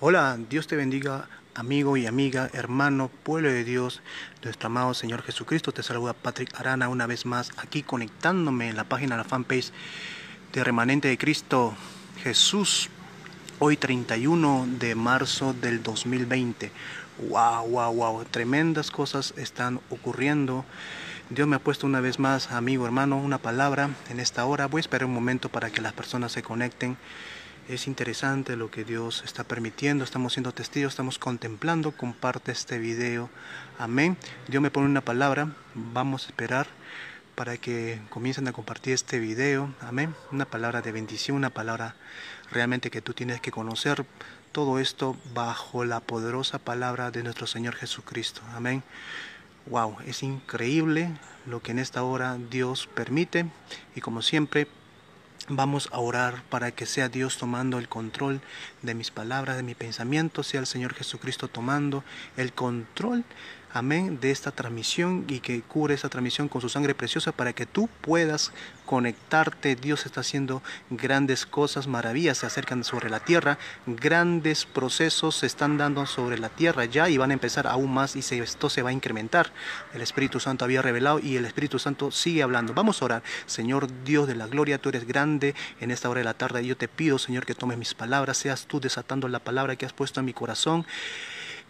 Hola, Dios te bendiga, amigo y amiga, hermano, pueblo de Dios, nuestro amado Señor Jesucristo. Te saluda Patrick Arana una vez más aquí conectándome en la página de la fanpage de Remanente de Cristo Jesús, hoy 31 de marzo del 2020. ¡Wow, wow, wow! Tremendas cosas están ocurriendo. Dios me ha puesto una vez más, amigo, hermano, una palabra en esta hora. Voy a esperar un momento para que las personas se conecten. Es interesante lo que Dios está permitiendo, estamos siendo testigos, estamos contemplando. Comparte este video. Amén. Dios me pone una palabra, vamos a esperar para que comiencen a compartir este video. Amén. Una palabra de bendición, una palabra realmente que tú tienes que conocer. Todo esto bajo la poderosa palabra de nuestro Señor Jesucristo. Amén. Wow, es increíble lo que en esta hora Dios permite. Y como siempre, Vamos a orar para que sea Dios tomando el control de mis palabras, de mis pensamientos, sea el Señor Jesucristo tomando el control amén, de esta transmisión y que cubre esta transmisión con su sangre preciosa para que tú puedas conectarte. Dios está haciendo grandes cosas, maravillas se acercan sobre la tierra, grandes procesos se están dando sobre la tierra ya y van a empezar aún más y esto se va a incrementar. El Espíritu Santo había revelado y el Espíritu Santo sigue hablando. Vamos a orar. Señor Dios de la gloria, tú eres grande en esta hora de la tarde. Yo te pido, Señor, que tomes mis palabras, seas tú desatando la palabra que has puesto en mi corazón.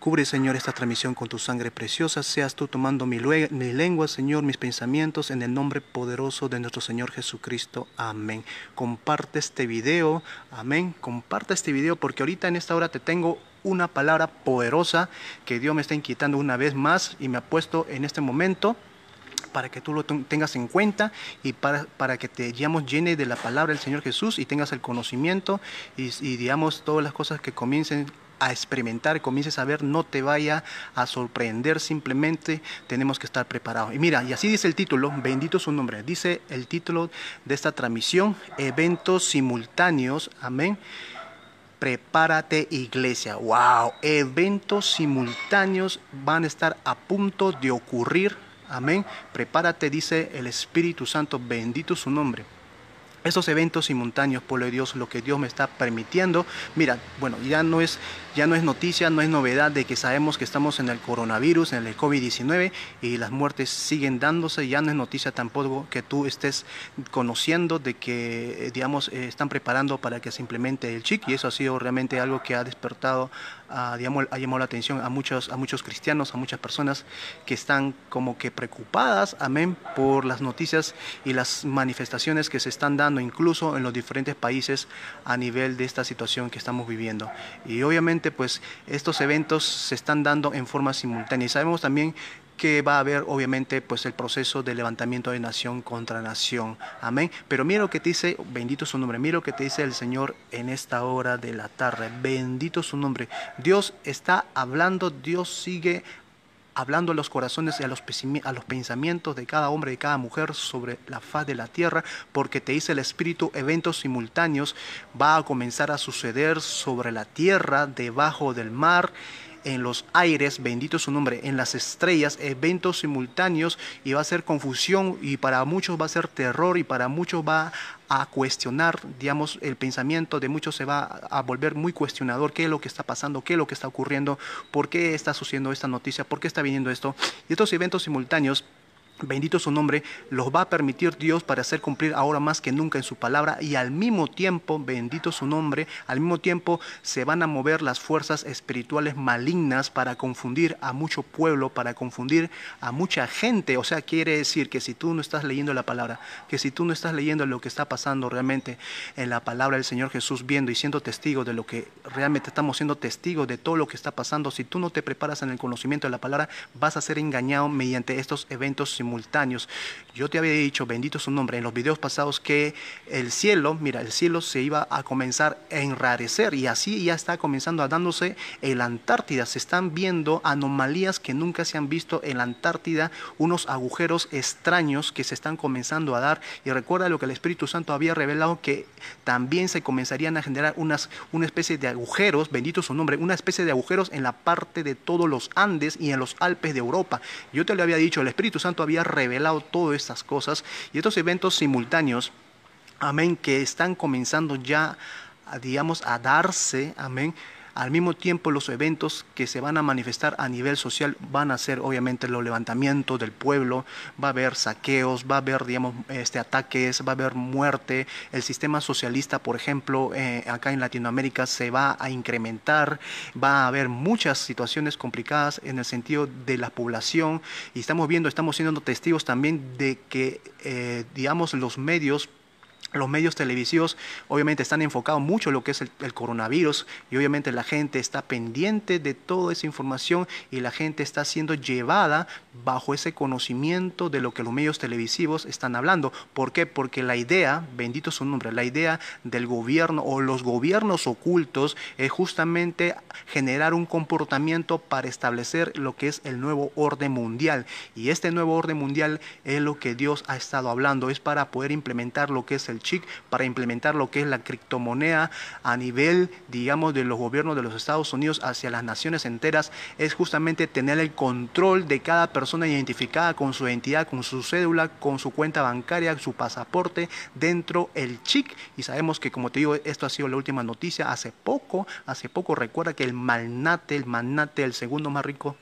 Cubre, Señor, esta transmisión con tu sangre preciosa. Seas tú tomando mi, lengua, Señor, mis pensamientos, en el nombre poderoso de nuestro Señor Jesucristo. Amén. Comparte este video. Amén. Comparte este video porque ahorita en esta hora te tengo una palabra poderosa que Dios me está inquietando una vez más y me ha puesto en este momento para que tú lo tengas en cuenta y para, para que te llene de la palabra del Señor Jesús y tengas el conocimiento y, y digamos todas las cosas que comiencen a experimentar, comiences a ver, no te vaya a sorprender, simplemente tenemos que estar preparados. Y mira, y así dice el título, bendito su nombre, dice el título de esta transmisión, eventos simultáneos, amén. Prepárate iglesia, wow, eventos simultáneos van a estar a punto de ocurrir, amén. Prepárate, dice el Espíritu Santo, bendito su nombre estos eventos simultáneos, pueblo de Dios, lo que Dios me está permitiendo. Mira, bueno, ya no es, ya no es noticia, no es novedad de que sabemos que estamos en el coronavirus, en el COVID-19 y las muertes siguen dándose. Ya no es noticia tampoco que tú estés conociendo de que, eh, digamos, eh, están preparando para que se implemente el CHIC y eso ha sido realmente algo que ha despertado ha, llamado la atención a muchos, a muchos cristianos, a muchas personas que están como que preocupadas, amén, por las noticias y las manifestaciones que se están dando incluso en los diferentes países a nivel de esta situación que estamos viviendo. Y obviamente pues estos eventos se están dando en forma simultánea. Y sabemos también que va a haber obviamente pues el proceso de levantamiento de nación contra nación. Amén. Pero mira lo que te dice, bendito su nombre, mira lo que te dice el Señor en esta hora de la tarde, bendito su nombre. Dios está hablando, Dios sigue hablando a los corazones y a los, los pensamientos de cada hombre y cada mujer sobre la faz de la tierra, porque te dice el Espíritu, eventos simultáneos va a comenzar a suceder sobre la tierra, debajo del mar en los aires, bendito su nombre, en las estrellas, eventos simultáneos y va a ser confusión y para muchos va a ser terror y para muchos va a cuestionar, digamos, el pensamiento de muchos se va a volver muy cuestionador, qué es lo que está pasando, qué es lo que está ocurriendo, por qué está sucediendo esta noticia, por qué está viniendo esto. Y estos eventos simultáneos Bendito su nombre, los va a permitir Dios para hacer cumplir ahora más que nunca en su palabra y al mismo tiempo, bendito su nombre, al mismo tiempo se van a mover las fuerzas espirituales malignas para confundir a mucho pueblo, para confundir a mucha gente. O sea, quiere decir que si tú no estás leyendo la palabra, que si tú no estás leyendo lo que está pasando realmente en la palabra del Señor Jesús, viendo y siendo testigo de lo que realmente estamos siendo testigos de todo lo que está pasando, si tú no te preparas en el conocimiento de la palabra, vas a ser engañado mediante estos eventos simultáneos simultáneos. Yo te había dicho, bendito su nombre, en los videos pasados que el cielo, mira, el cielo se iba a comenzar a enrarecer y así ya está comenzando a dándose en la Antártida. Se están viendo anomalías que nunca se han visto en la Antártida, unos agujeros extraños que se están comenzando a dar. Y recuerda lo que el Espíritu Santo había revelado, que también se comenzarían a generar unas, una especie de agujeros, bendito su nombre, una especie de agujeros en la parte de todos los Andes y en los Alpes de Europa. Yo te lo había dicho, el Espíritu Santo había revelado todas estas cosas y estos eventos simultáneos, amén, que están comenzando ya, digamos, a darse, amén, al mismo tiempo, los eventos que se van a manifestar a nivel social van a ser obviamente los levantamientos del pueblo, va a haber saqueos, va a haber, digamos, este, ataques, va a haber muerte. El sistema socialista, por ejemplo, eh, acá en Latinoamérica se va a incrementar, va a haber muchas situaciones complicadas en el sentido de la población y estamos viendo, estamos siendo testigos también de que, eh, digamos, los medios los medios televisivos obviamente están enfocados mucho en lo que es el, coronavirus y obviamente la gente está pendiente de toda esa información y la gente está siendo llevada bajo ese conocimiento de lo que los medios televisivos están hablando. ¿Por qué? Porque la idea, bendito su nombre, la idea del gobierno o los gobiernos ocultos es justamente generar un comportamiento para establecer lo que es el nuevo orden mundial. Y este nuevo orden mundial es lo que Dios ha estado hablando, es para poder implementar lo que es el CHIC para implementar lo que es la criptomoneda a nivel, digamos, de los gobiernos de los Estados Unidos hacia las naciones enteras es justamente tener el control de cada persona identificada con su identidad, con su cédula, con su cuenta bancaria, su pasaporte dentro el CHIC. Y sabemos que, como te digo, esto ha sido la última noticia hace poco, hace poco recuerda que el malnate, el magnate, el segundo más rico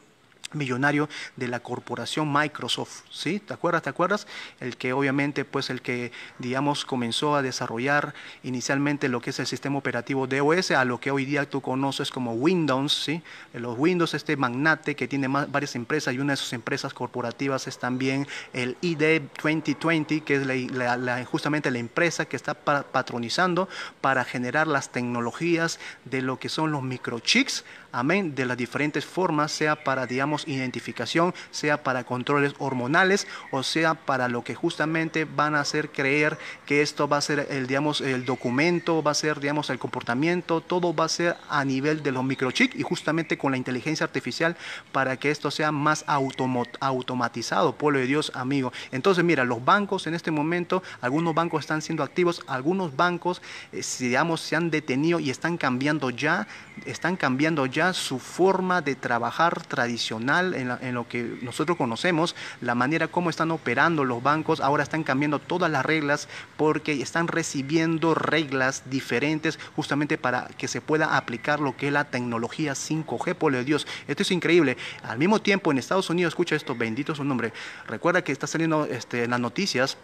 millonario de la corporación Microsoft, ¿sí? ¿Te acuerdas? ¿Te acuerdas? El que obviamente, pues el que, digamos, comenzó a desarrollar inicialmente lo que es el sistema operativo DOS, a lo que hoy día tú conoces como Windows, ¿sí? Los Windows, este magnate que tiene varias empresas y una de sus empresas corporativas es también el ID 2020, que es justamente la empresa que está patronizando para generar las tecnologías de lo que son los microchips, amén, de las diferentes formas, sea para, digamos, identificación, sea para controles hormonales o sea para lo que justamente van a hacer creer que esto va a ser el, digamos, el documento, va a ser, digamos, el comportamiento, todo va a ser a nivel de los microchips y justamente con la inteligencia artificial para que esto sea más automatizado, pueblo de Dios, amigo. Entonces, mira, los bancos en este momento, algunos bancos están siendo activos, algunos bancos, eh, digamos, se han detenido y están cambiando ya, están cambiando ya su forma de trabajar tradicional en, lo que nosotros conocemos, la manera como están operando los bancos, ahora están cambiando todas las reglas porque están recibiendo reglas diferentes justamente para que se pueda aplicar lo que es la tecnología 5G, por Dios. Esto es increíble. Al mismo tiempo, en Estados Unidos, escucha esto, bendito su nombre. Recuerda que está saliendo este, en las noticias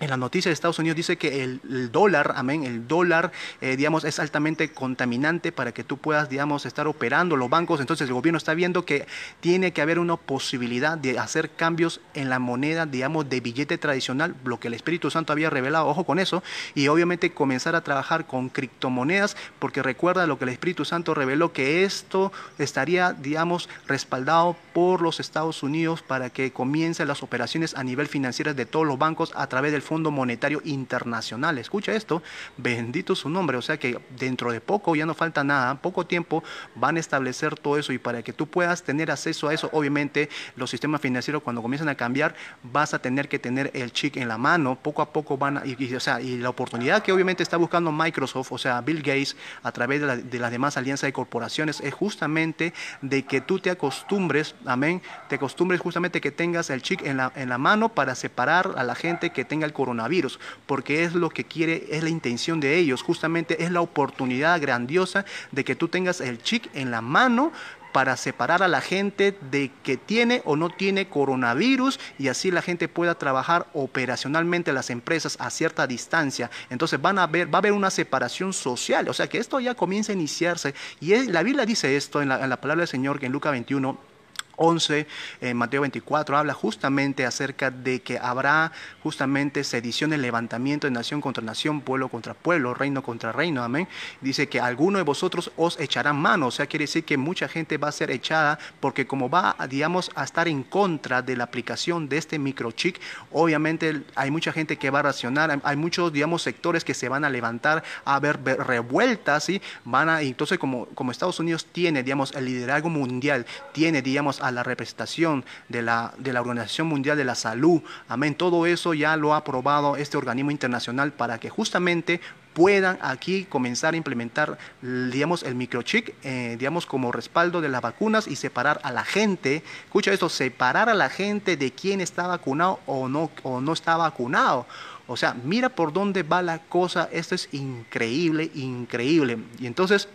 en las noticias de Estados Unidos dice que el, dólar, amén, el dólar, eh, digamos, es altamente contaminante para que tú puedas, digamos, estar operando los bancos. Entonces el gobierno está viendo que tiene que haber una posibilidad de hacer cambios en la moneda, digamos, de billete tradicional, lo que el Espíritu Santo había revelado, ojo con eso, y obviamente comenzar a trabajar con criptomonedas, porque recuerda lo que el Espíritu Santo reveló, que esto estaría, digamos, respaldado por los Estados Unidos para que comiencen las operaciones a nivel financiero de todos los bancos a través del Fondo Monetario Internacional. Escucha esto, bendito su nombre, o sea que dentro de poco ya no falta nada, poco tiempo van a establecer todo eso y para que tú puedas tener acceso a eso, obviamente los sistemas financieros cuando comienzan a cambiar vas a tener que tener el chic en la mano, poco a poco van a, y, o sea, y la oportunidad que obviamente está buscando Microsoft, o sea, Bill Gates, a través de, las demás alianzas de corporaciones, es justamente de que tú te acostumbres, amén, te acostumbres justamente que tengas el chic en la, en la mano para separar a la gente que tenga el coronavirus, porque es lo que quiere, es la intención de ellos, justamente es la oportunidad grandiosa de que tú tengas el chic en la mano para separar a la gente de que tiene o no tiene coronavirus y así la gente pueda trabajar operacionalmente las empresas a cierta distancia. Entonces van a ver, va a haber una separación social, o sea que esto ya comienza a iniciarse y la Biblia dice esto en la, palabra del Señor que en Lucas 21 11, en eh, Mateo 24, habla justamente acerca de que habrá justamente sedición, el levantamiento de nación contra nación, pueblo contra pueblo, reino contra reino, amén. Dice que alguno de vosotros os echará mano, o sea, quiere decir que mucha gente va a ser echada porque como va, digamos, a estar en contra de la aplicación de este microchip, obviamente hay mucha gente que va a racionar, hay muchos, digamos, sectores que se van a levantar a ver revueltas, y Van a, entonces como, como Estados Unidos tiene, digamos, el liderazgo mundial, tiene, digamos, a la representación de la, de la Organización Mundial de la Salud. Amén. Todo eso ya lo ha aprobado este organismo internacional para que justamente puedan aquí comenzar a implementar, digamos, el microchip, eh, digamos, como respaldo de las vacunas y separar a la gente, escucha esto, separar a la gente de quién está vacunado o no, o no está vacunado. O sea, mira por dónde va la cosa, esto es increíble, increíble. Y entonces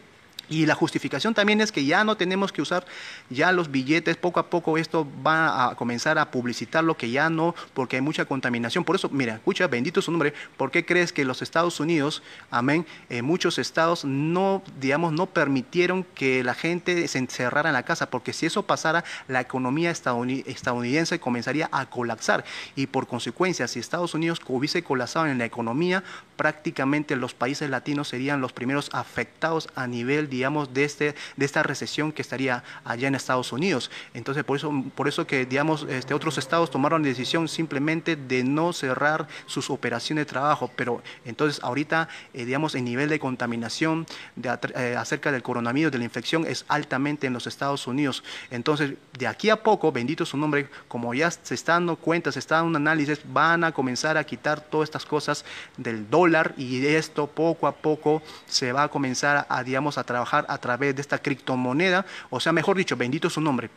y la justificación también es que ya no tenemos que usar ya los billetes, poco a poco esto va a comenzar a publicitar lo que ya no, porque hay mucha contaminación. Por eso, mira, escucha, bendito su nombre, ¿por qué crees que los Estados Unidos, amén, en eh, muchos estados no, digamos, no permitieron que la gente se encerrara en la casa? Porque si eso pasara, la economía estadounidense comenzaría a colapsar. Y por consecuencia, si Estados Unidos hubiese colapsado en la economía, prácticamente los países latinos serían los primeros afectados a nivel, de digamos, de, este, de esta recesión que estaría allá en Estados Unidos. Entonces, por eso, por eso que, digamos, este, otros estados tomaron la decisión simplemente de no cerrar sus operaciones de trabajo, pero entonces ahorita, eh, digamos, el nivel de contaminación de, eh, acerca del coronavirus, de la infección, es altamente en los Estados Unidos. Entonces, de aquí a poco, bendito su nombre, como ya se están dando cuenta, se está dando un análisis, van a comenzar a quitar todas estas cosas del dólar y esto poco a poco se va a comenzar a, digamos, a trabajar a través de esta criptomoneda, o sea, mejor dicho, bendito su nombre,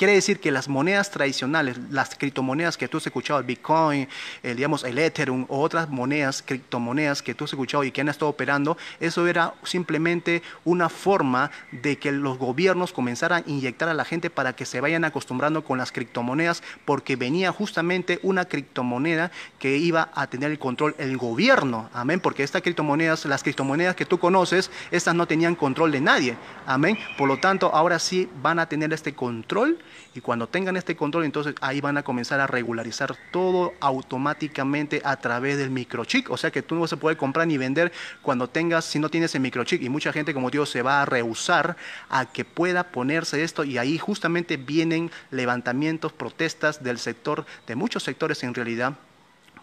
Quiere decir que las monedas tradicionales, las criptomonedas que tú has escuchado, el Bitcoin, el, digamos, el Ethereum o otras monedas, criptomonedas que tú has escuchado y que han estado operando, eso era simplemente una forma de que los gobiernos comenzaran a inyectar a la gente para que se vayan acostumbrando con las criptomonedas, porque venía justamente una criptomoneda que iba a tener el control el gobierno, amén, porque estas criptomonedas, las criptomonedas que tú conoces, estas no tenían control de nadie, amén. Por lo tanto, ahora sí van a tener este control y cuando tengan este control, entonces ahí van a comenzar a regularizar todo automáticamente a través del microchip. O sea que tú no vas a poder comprar ni vender cuando tengas, si no tienes el microchip. Y mucha gente, como digo, se va a rehusar a que pueda ponerse esto. Y ahí justamente vienen levantamientos, protestas del sector, de muchos sectores en realidad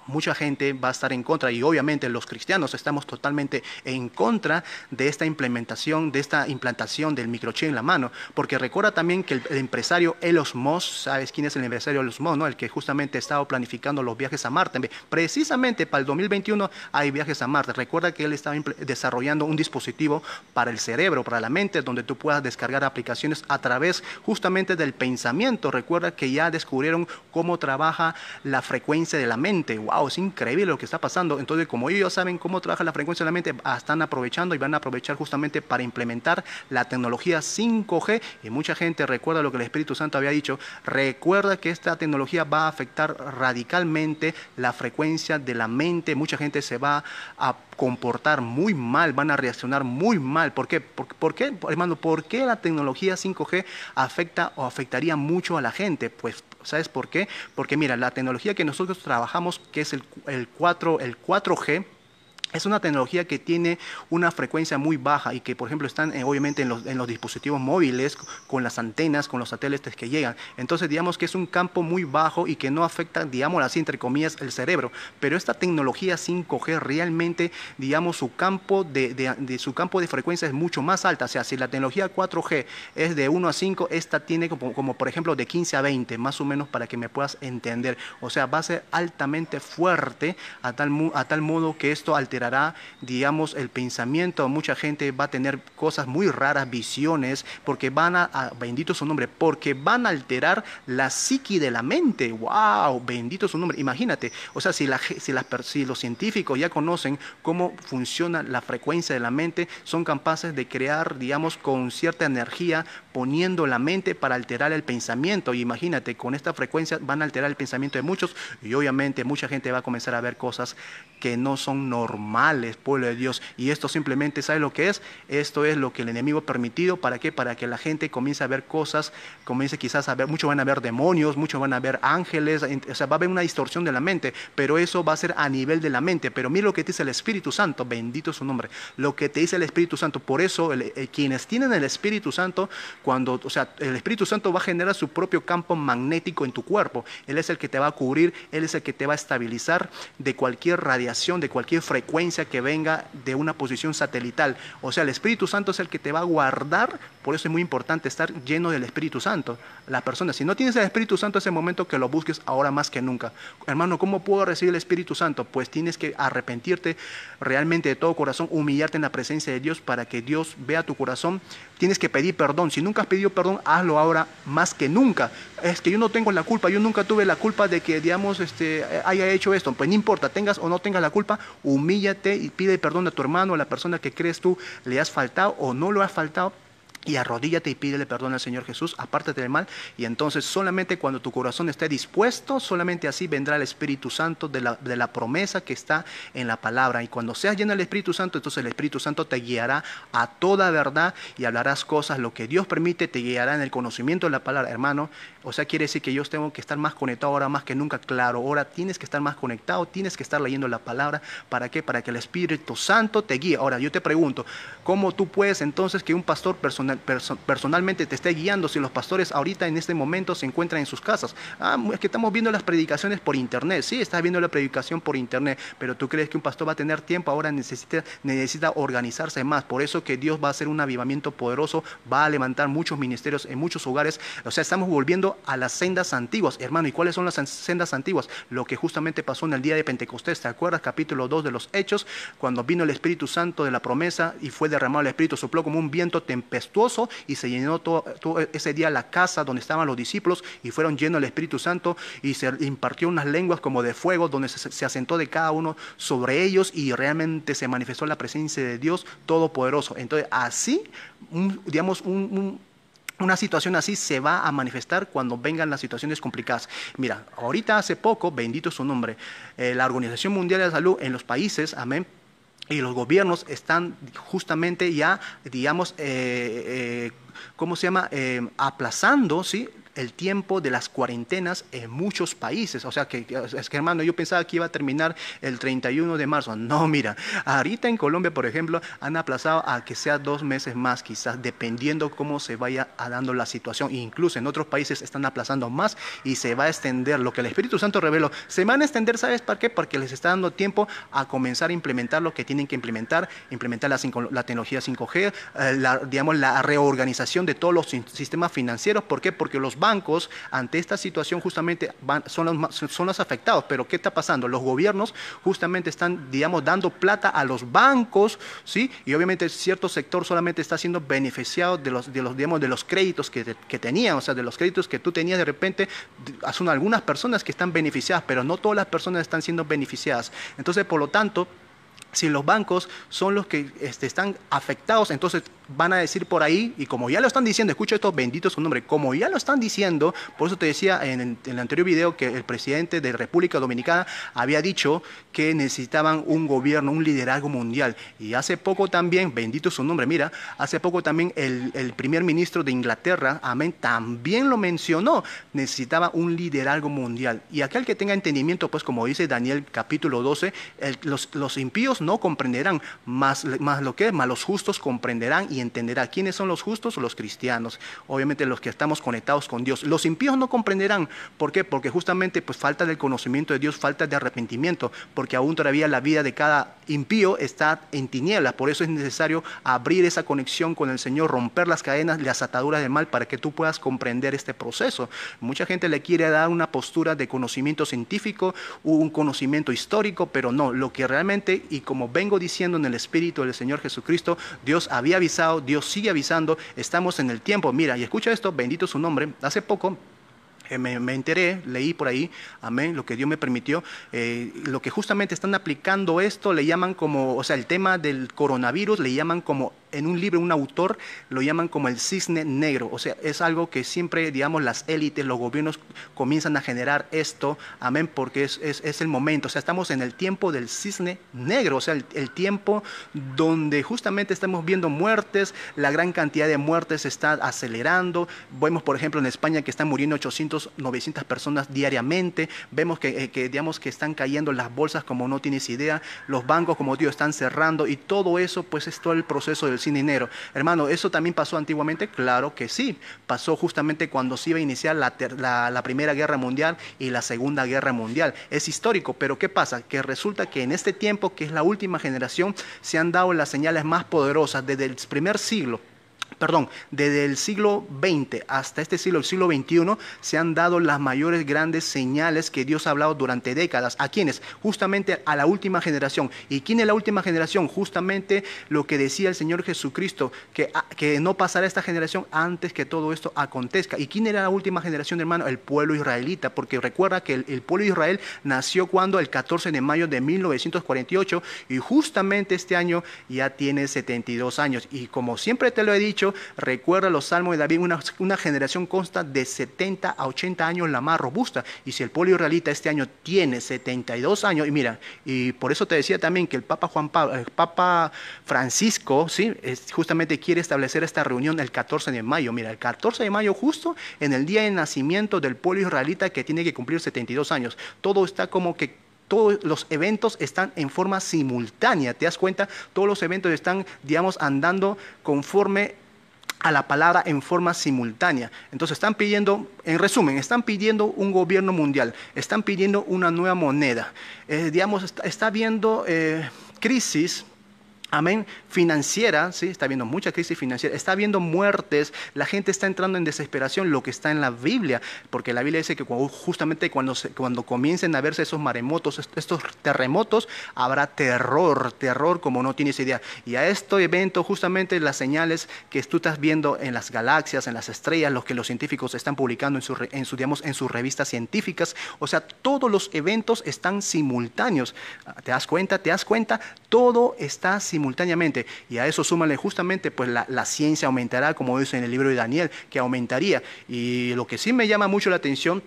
mucha gente va a estar en contra y obviamente los cristianos estamos totalmente en contra de esta implementación, de esta implantación del microchip en la mano, porque recuerda también que el, empresario Elos Moss, ¿sabes quién es el empresario Elos Moss? El que justamente estaba planificando los viajes a Marte. Precisamente para el 2021 hay viajes a Marte. Recuerda que él estaba desarrollando un dispositivo para el cerebro, para la mente, donde tú puedas descargar aplicaciones a través justamente del pensamiento. Recuerda que ya descubrieron cómo trabaja la frecuencia de la mente es increíble lo que está pasando. Entonces, como ellos saben cómo trabaja la frecuencia de la mente, ah, están aprovechando y van a aprovechar justamente para implementar la tecnología 5G. Y mucha gente recuerda lo que el Espíritu Santo había dicho, recuerda que esta tecnología va a afectar radicalmente la frecuencia de la mente. Mucha gente se va a comportar muy mal, van a reaccionar muy mal. ¿Por qué? ¿Por, por qué, hermano? ¿Por qué la tecnología 5G afecta o afectaría mucho a la gente? Pues ¿Sabes por qué? Porque mira, la tecnología que nosotros trabajamos, que es el, el 4, el 4G, es una tecnología que tiene una frecuencia muy baja y que, por ejemplo, están eh, obviamente en los, dispositivos móviles, con las antenas, con los satélites que llegan. Entonces, digamos que es un campo muy bajo y que no afecta, digamos así, entre comillas, el cerebro. Pero esta tecnología 5G realmente, digamos, su campo de, su campo de frecuencia es mucho más alta. O sea, si la tecnología 4G es de 1 a 5, esta tiene como, por ejemplo, de 15 a 20, más o menos, para que me puedas entender. O sea, va a ser altamente fuerte a tal, a tal modo que esto altera alterará, digamos, el pensamiento. Mucha gente va a tener cosas muy raras, visiones, porque van a, bendito su nombre, porque van a alterar la psiqui de la mente. ¡Wow! Bendito su nombre. Imagínate, o sea, si, los científicos ya conocen cómo funciona la frecuencia de la mente, son capaces de crear, digamos, con cierta energía, poniendo la mente para alterar el pensamiento. Y imagínate, con esta frecuencia van a alterar el pensamiento de muchos y obviamente mucha gente va a comenzar a ver cosas que no son normales males, pueblo de Dios. Y esto simplemente, ¿sabe lo que es? Esto es lo que el enemigo ha permitido. ¿Para qué? Para que la gente comience a ver cosas, comience quizás a ver, muchos van a ver demonios, muchos van a ver ángeles, o sea, va a haber una distorsión de la mente, pero eso va a ser a nivel de la mente. Pero mira lo que te dice el Espíritu Santo, bendito su nombre, lo que te dice el Espíritu Santo. Por eso, eh, quienes tienen el Espíritu Santo, cuando, o sea, el Espíritu Santo va a generar su propio campo magnético en tu cuerpo. Él es el que te va a cubrir, Él es el que te va a estabilizar de cualquier radiación, de cualquier frecuencia que venga de una posición satelital. O sea, el Espíritu Santo es el que te va a guardar, por eso es muy importante estar lleno del Espíritu Santo. La persona, si no tienes el Espíritu Santo, es el momento que lo busques ahora más que nunca. Hermano, ¿cómo puedo recibir el Espíritu Santo? Pues tienes que arrepentirte realmente de todo corazón, humillarte en la presencia de Dios para que Dios vea tu corazón. Tienes que pedir perdón. Si nunca has pedido perdón, hazlo ahora más que nunca. Es que yo no tengo la culpa, yo nunca tuve la culpa de que, digamos, este, haya hecho esto. Pues no importa, tengas o no tengas la culpa, humilla y pide perdón a tu hermano, a la persona que crees tú le has faltado o no lo has faltado, y arrodíllate y pídele perdón al Señor Jesús, apártate del mal. Y entonces solamente cuando tu corazón esté dispuesto, solamente así vendrá el Espíritu Santo de la, de la, promesa que está en la palabra. Y cuando seas lleno del Espíritu Santo, entonces el Espíritu Santo te guiará a toda verdad y hablarás cosas, lo que Dios permite, te guiará en el conocimiento de la palabra, hermano. O sea, quiere decir que yo tengo que estar más conectado ahora más que nunca, claro. Ahora tienes que estar más conectado, tienes que estar leyendo la palabra. ¿Para qué? Para que el Espíritu Santo te guíe. Ahora, yo te pregunto, ¿cómo tú puedes entonces que un pastor personal personalmente te esté guiando, si los pastores ahorita en este momento se encuentran en sus casas. Ah, es que estamos viendo las predicaciones por internet, sí, estás viendo la predicación por internet, pero tú crees que un pastor va a tener tiempo, ahora necesita, necesita organizarse más. Por eso que Dios va a hacer un avivamiento poderoso, va a levantar muchos ministerios en muchos hogares. O sea, estamos volviendo a las sendas antiguas, hermano. ¿Y cuáles son las sendas antiguas? Lo que justamente pasó en el día de Pentecostés, ¿te acuerdas? Capítulo 2 de los Hechos, cuando vino el Espíritu Santo de la promesa y fue derramado el Espíritu, sopló como un viento tempestuoso y se llenó todo, ese día la casa donde estaban los discípulos y fueron llenos del Espíritu Santo y se impartió unas lenguas como de fuego donde se, asentó de cada uno sobre ellos y realmente se manifestó la presencia de Dios Todopoderoso. Entonces así, digamos, una situación así se va a manifestar cuando vengan las situaciones complicadas. Mira, ahorita hace poco, bendito su nombre, eh, la Organización Mundial de la Salud en los países, amén, y los gobiernos están justamente ya, digamos, eh, eh, ¿cómo se llama? Eh, aplazando, ¿sí? el tiempo de las cuarentenas en muchos países. O sea, que, es que hermano, yo pensaba que iba a terminar el 31 de marzo. No, mira, ahorita en Colombia, por ejemplo, han aplazado a que sea dos meses más, quizás, dependiendo cómo se vaya dando la situación. Incluso en otros países están aplazando más y se va a extender. Lo que el Espíritu Santo reveló, se van a extender, ¿sabes por qué? Porque les está dando tiempo a comenzar a implementar lo que tienen que implementar, implementar la, tecnología 5G, eh, digamos, la reorganización de todos los sistemas financieros. ¿Por qué? Porque los bancos ante esta situación justamente son, los, son los afectados. Pero ¿qué está pasando? Los gobiernos justamente están, digamos, dando plata a los bancos, ¿sí? Y obviamente cierto sector solamente está siendo beneficiado de los, de los, de los créditos que, tenían, o sea, de los créditos que tú tenías de repente, son algunas personas que están beneficiadas, pero no todas las personas están siendo beneficiadas. Entonces, por lo tanto, si los bancos son los que este, están afectados, entonces van a decir por ahí, y como ya lo están diciendo, escucha esto, bendito su nombre, como ya lo están diciendo, por eso te decía en el, anterior video que el presidente de República Dominicana había dicho que necesitaban un gobierno, un liderazgo mundial. Y hace poco también, bendito su nombre, mira, hace poco también el, primer ministro de Inglaterra, amén, también lo mencionó, necesitaba un liderazgo mundial. Y aquel que tenga entendimiento, pues como dice Daniel capítulo 12, los, impíos no comprenderán, más, más lo que es, más los justos comprenderán entenderá quiénes son los justos, los cristianos, obviamente los que estamos conectados con Dios. Los impíos no comprenderán, ¿por qué? Porque justamente pues falta del conocimiento de Dios, falta de arrepentimiento, porque aún todavía la vida de cada impío está en tinieblas, por eso es necesario abrir esa conexión con el Señor, romper las cadenas, las ataduras del mal para que tú puedas comprender este proceso. Mucha gente le quiere dar una postura de conocimiento científico, un conocimiento histórico, pero no, lo que realmente y como vengo diciendo en el espíritu del Señor Jesucristo, Dios había avisado Dios sigue avisando, estamos en el tiempo. Mira, y escucha esto, bendito su nombre. Hace poco eh, me, enteré, leí por ahí, amén, lo que Dios me permitió, eh, lo que justamente están aplicando esto, le llaman como, o sea, el tema del coronavirus, le llaman como en un libro, un autor, lo llaman como el cisne negro. O sea, es algo que siempre, digamos, las élites, los gobiernos comienzan a generar esto, amén, porque es, el momento. O sea, estamos en el tiempo del cisne negro, o sea, el, tiempo donde justamente estamos viendo muertes, la gran cantidad de muertes está acelerando. Vemos, por ejemplo, en España que están muriendo 800, 900 personas diariamente. Vemos eh, que, digamos, que están cayendo las bolsas como no tienes idea. Los bancos, como digo, están cerrando y todo eso, pues es todo el proceso del sin dinero. Hermano, ¿eso también pasó antiguamente? Claro que sí. Pasó justamente cuando se iba a iniciar la, la Primera Guerra Mundial y la Segunda Guerra Mundial. Es histórico, pero ¿qué pasa? Que resulta que en este tiempo, que es la última generación, se han dado las señales más poderosas desde el primer siglo perdón, desde el siglo XX hasta este siglo, el siglo XXI, se han dado las mayores grandes señales que Dios ha hablado durante décadas. ¿A quiénes? Justamente a la última generación. ¿Y quién es la última generación? Justamente lo que decía el Señor Jesucristo, que, ah, que no pasará esta generación antes que todo esto acontezca. ¿Y quién era la última generación, hermano? El pueblo israelita, porque recuerda que el, el pueblo de Israel nació cuando el 14 de mayo de 1948 y justamente este año ya tiene 72 años. Y como siempre te lo he dicho, recuerda los salmos de David, una, generación consta de 70 a 80 años la más robusta. Y si el polio israelita este año tiene 72 años, y mira, y por eso te decía también que el Papa, Juan Pablo, el Papa Francisco, ¿sí? justamente quiere establecer esta reunión el 14 de mayo. Mira, el 14 de mayo justo en el día de nacimiento del polio israelita que tiene que cumplir 72 años. Todo está como que todos los eventos están en forma simultánea, ¿te das cuenta? Todos los eventos están, digamos, andando conforme a la palabra en forma simultánea. Entonces están pidiendo, en resumen, están pidiendo un gobierno mundial, están pidiendo una nueva moneda. Eh, digamos, está, viendo habiendo eh, crisis Amén. Financiera, sí, está habiendo mucha crisis financiera, está habiendo muertes, la gente está entrando en desesperación, lo que está en la Biblia, porque la Biblia dice que justamente cuando, cuando comiencen a verse esos maremotos, estos terremotos, habrá terror, terror como no tienes idea. Y a este evento, justamente las señales que tú estás viendo en las galaxias, en las estrellas, los que los científicos están publicando en, su, en, en sus revistas científicas, o sea, todos los eventos están simultáneos. ¿Te das cuenta? ¿Te das cuenta? Todo está simultáneo simultáneamente. Y a eso súmale justamente, pues la, ciencia aumentará, como dice en el libro de Daniel, que aumentaría. Y lo que sí me llama mucho la atención,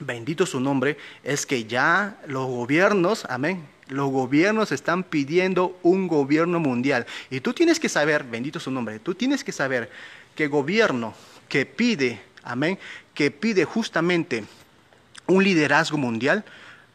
bendito su nombre, es que ya los gobiernos, amén. Los gobiernos están pidiendo un gobierno mundial. Y tú tienes que saber, bendito su nombre, tú tienes que saber que gobierno que pide, amén, que pide justamente un liderazgo mundial,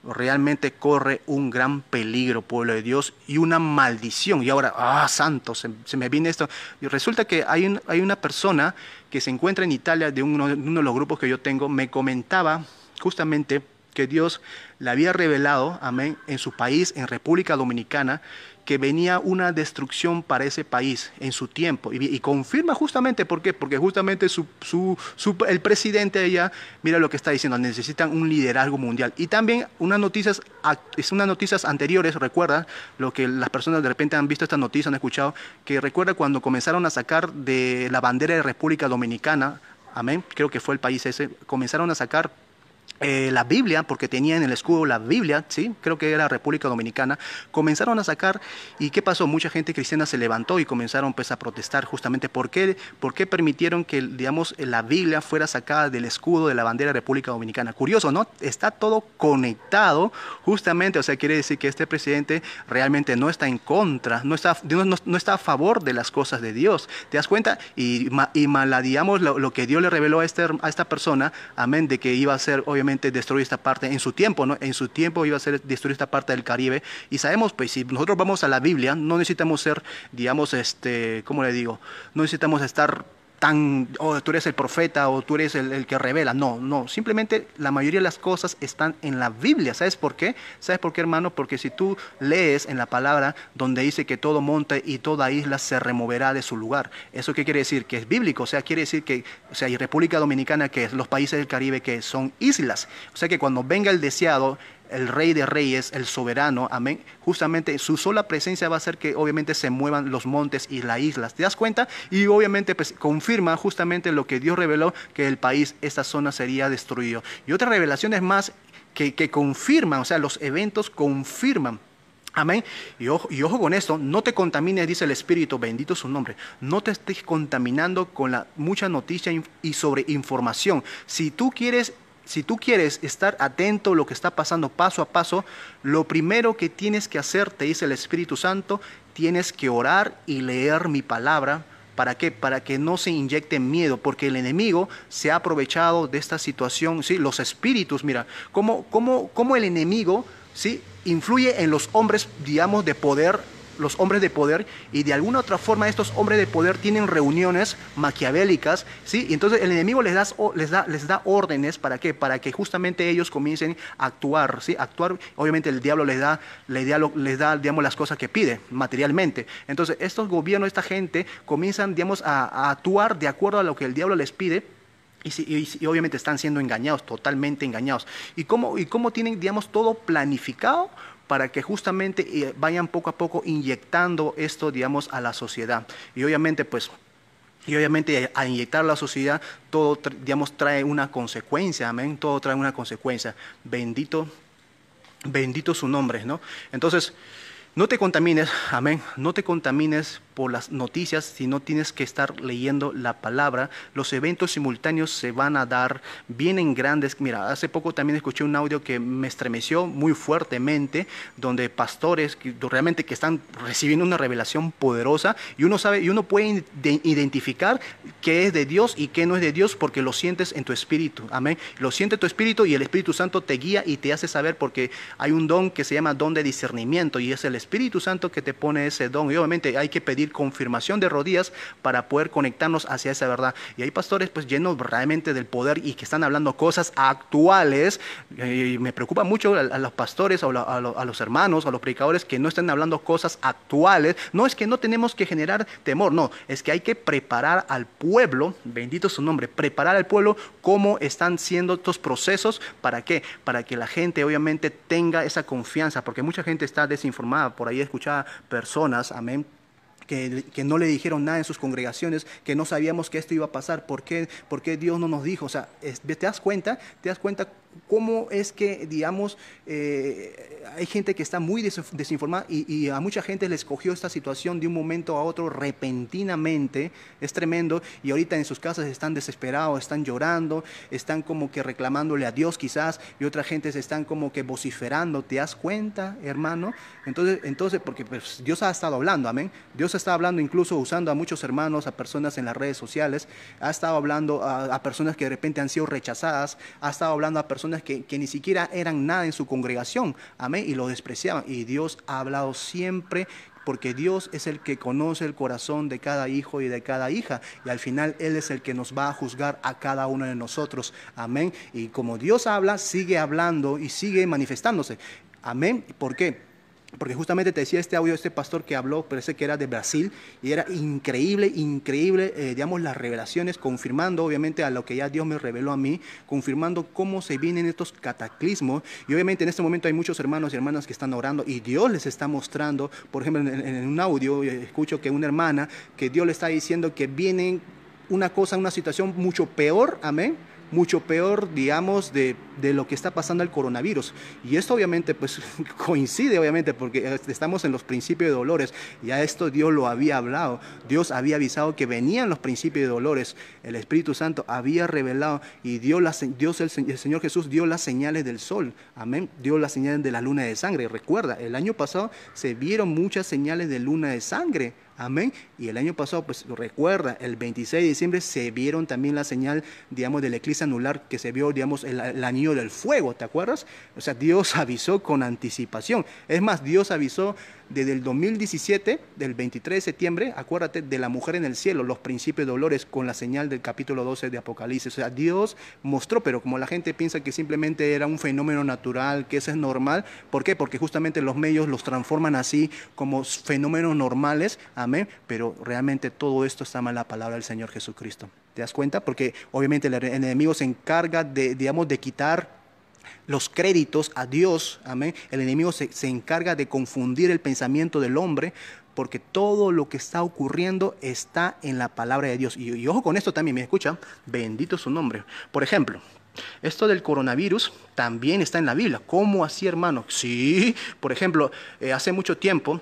realmente corre un gran peligro, pueblo de Dios, y una maldición. Y ahora, ah, santo, se, me viene esto. Y resulta que hay, un, hay, una persona que se encuentra en Italia, de uno, de los grupos que yo tengo, me comentaba justamente que Dios le había revelado, amén, en su país, en República Dominicana, que venía una destrucción para ese país en su tiempo. Y, confirma justamente por qué, porque justamente su, el presidente allá, mira lo que está diciendo, necesitan un liderazgo mundial. Y también unas noticias, unas noticias anteriores, recuerda, lo que las personas de repente han visto esta noticias, han escuchado, que recuerda cuando comenzaron a sacar de la bandera de República Dominicana, amén, creo que fue el país ese, comenzaron a sacar eh, la Biblia, porque tenía en el escudo la Biblia, ¿sí? creo que era República Dominicana, comenzaron a sacar, ¿y qué pasó? Mucha gente cristiana se levantó y comenzaron pues a protestar justamente porque qué, permitieron que, digamos, la Biblia fuera sacada del escudo de la bandera de República Dominicana. Curioso, ¿no? Está todo conectado justamente, o sea, quiere decir que este presidente realmente no está en contra, no está, está a favor de las cosas de Dios, ¿te das cuenta? Y, y maladiamos lo, que Dios le reveló este, a esta persona, amén, de que iba a ser, obviamente, destruyó esta parte en su tiempo, ¿no? En su tiempo iba a ser destruir esta parte del Caribe. Y sabemos, pues, si nosotros vamos a la Biblia, no necesitamos ser, digamos, este, ¿cómo le digo? No necesitamos estar tan, oh, tú eres el profeta o tú eres el, que revela. No, no. Simplemente la mayoría de las cosas están en la Biblia. ¿Sabes por qué? ¿Sabes por qué, hermano? Porque si tú lees en la palabra donde dice que todo monte y toda isla se removerá de su lugar. ¿Eso qué quiere decir? Que es bíblico. O sea, quiere decir que, o sea, y República Dominicana, que es los países del Caribe, que son islas. O sea, que cuando venga el deseado, el rey de reyes, el soberano, amén. Justamente su sola presencia va a hacer que obviamente se muevan los montes y las islas. ¿Te das cuenta? Y obviamente pues, confirma justamente lo que Dios reveló, que el país, esta zona sería destruido. Y otras revelaciones más que, confirman, o sea, los eventos confirman. Amén. Y ojo, con esto, no te contamines, dice el Espíritu, bendito su nombre. No te estés contaminando con la mucha noticia y sobre información. Si tú quieres si tú quieres estar atento a lo que está pasando paso a paso, lo primero que tienes que hacer, te dice el Espíritu Santo, tienes que orar y leer mi palabra. ¿Para qué? Para que no se inyecte miedo, porque el enemigo se ha aprovechado de esta situación. ¿sí? Los espíritus, mira, cómo, el enemigo ¿sí? influye en los hombres, digamos, de poder los hombres de poder y de alguna otra forma estos hombres de poder tienen reuniones maquiavélicas, ¿sí? Y entonces el enemigo les, das, les, da, les da órdenes, ¿para qué? Para que justamente ellos comiencen a actuar, ¿sí? Actuar, obviamente el diablo les da, da, les da digamos, las cosas que pide materialmente. Entonces estos gobiernos, esta gente, comienzan, digamos, a, actuar de acuerdo a lo que el diablo les pide y, obviamente están siendo engañados, totalmente engañados. ¿Y cómo, ¿Y cómo tienen, digamos, todo planificado para que justamente eh, vayan poco a poco inyectando esto, digamos, a la sociedad. Y obviamente, pues, y obviamente eh, a inyectar a la sociedad, todo, digamos, trae una consecuencia, amén, todo trae una consecuencia. Bendito, bendito su nombre, ¿no? Entonces, no te contamines, amén, no te contamines por las noticias, si no tienes que estar leyendo la palabra. Los eventos simultáneos se van a dar, vienen grandes. Mira, hace poco también escuché un audio que me estremeció muy fuertemente, donde pastores realmente que están recibiendo una revelación poderosa y uno sabe y uno puede identificar qué es de Dios y qué no es de Dios porque lo sientes en tu espíritu. Amén. Lo siente tu espíritu y el Espíritu Santo te guía y te hace saber porque hay un don que se llama don de discernimiento y es el Espíritu Santo que te pone ese don. Y obviamente hay que pedir confirmación de rodillas para poder conectarnos hacia esa verdad. Y hay pastores pues llenos realmente del poder y que están hablando cosas actuales. Eh, y me preocupa mucho a, los pastores, a, a, los hermanos, a los predicadores que no estén hablando cosas actuales. No es que no tenemos que generar temor, no, es que hay que preparar al pueblo, bendito su nombre, preparar al pueblo cómo están siendo estos procesos, ¿para qué? Para que la gente obviamente tenga esa confianza, porque mucha gente está desinformada, por ahí escuchado personas, amén, que, no le dijeron nada en sus congregaciones, que no sabíamos que esto iba a pasar, ¿por qué, por qué Dios no nos dijo? O sea, te das cuenta, te das cuenta cómo es que, digamos, eh, hay gente que está muy desinformada y, a mucha gente le escogió esta situación de un momento a otro repentinamente, es tremendo, y ahorita en sus casas están desesperados, están llorando, están como que reclamándole a Dios quizás, y otra gente se están como que vociferando, ¿te das cuenta, hermano? Entonces, entonces porque pues, Dios ha estado hablando, amén. Dios está hablando incluso usando a muchos hermanos, a personas en las redes sociales, ha estado hablando a personas que de repente han sido rechazadas, ha estado hablando a personas que, ni siquiera eran nada en su congregación, amén, y lo despreciaban. Y Dios ha hablado siempre. Porque Dios es el que conoce el corazón de cada hijo y de cada hija. Y al final Él es el que nos va a juzgar a cada uno de nosotros. Amén. Y como Dios habla, sigue hablando y sigue manifestándose. Amén. ¿Por qué? porque justamente te decía este audio, este pastor que habló, parece que era de Brasil, y era increíble, increíble, eh, digamos, las revelaciones, confirmando obviamente a lo que ya Dios me reveló a mí, confirmando cómo se vienen estos cataclismos. Y obviamente en este momento hay muchos hermanos y hermanas que están orando y Dios les está mostrando, por ejemplo, en, en un audio eh, escucho que una hermana, que Dios le está diciendo que vienen una cosa, una situación mucho peor, amén mucho peor, digamos, de, lo que está pasando el coronavirus. Y esto obviamente, pues coincide, obviamente, porque estamos en los principios de dolores. Ya esto Dios lo había hablado. Dios había avisado que venían los principios de dolores. El Espíritu Santo había revelado y dio Dios, el, el, Señor Jesús dio las señales del sol. Amén. Dio las señales de la luna de sangre. Recuerda, el año pasado se vieron muchas señales de luna de sangre Amén. Y el año pasado, pues recuerda, el 26 de diciembre se vieron también la señal, digamos, del eclipse anular que se vio, digamos, el, el anillo del fuego, ¿te acuerdas? O sea, Dios avisó con anticipación. Es más, Dios avisó desde el 2017, del 23 de septiembre, acuérdate de la mujer en el cielo, los principios de dolores con la señal del capítulo 12 de Apocalipsis. O sea, Dios mostró, pero como la gente piensa que simplemente era un fenómeno natural, que eso es normal, ¿por qué? Porque justamente los medios los transforman así como fenómenos normales, amén, pero realmente todo esto está en la palabra del Señor Jesucristo. ¿Te das cuenta? Porque obviamente el enemigo se encarga de, digamos, de quitar los créditos a Dios, amén. El enemigo se, se encarga de confundir el pensamiento del hombre porque todo lo que está ocurriendo está en la palabra de Dios. Y, ojo con esto también, me escucha? bendito su nombre. Por ejemplo, esto del coronavirus también está en la Biblia. ¿Cómo así, hermano? Sí, por ejemplo, eh, hace mucho tiempo,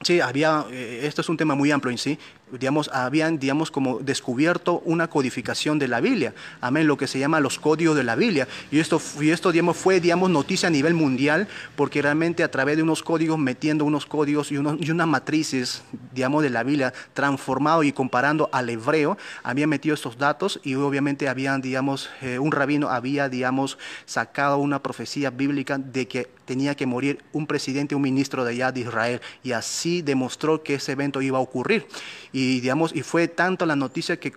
sí, había, eh, esto es un tema muy amplio en sí, habían, digamos, como descubierto una codificación de la Biblia, amén, lo que se llama los códigos de la Biblia. Y esto, y esto digamos, fue, digamos, noticia a nivel mundial, porque realmente a través de unos códigos, metiendo unos códigos y, y unas matrices, digamos, de la Biblia, transformado y comparando al hebreo, habían metido estos datos y obviamente habían, digamos, eh, un rabino había, digamos, sacado una profecía bíblica de que tenía que morir un presidente, un ministro de allá de Israel, y así demostró que ese evento iba a ocurrir. Y, digamos, y fue tanto la noticia que,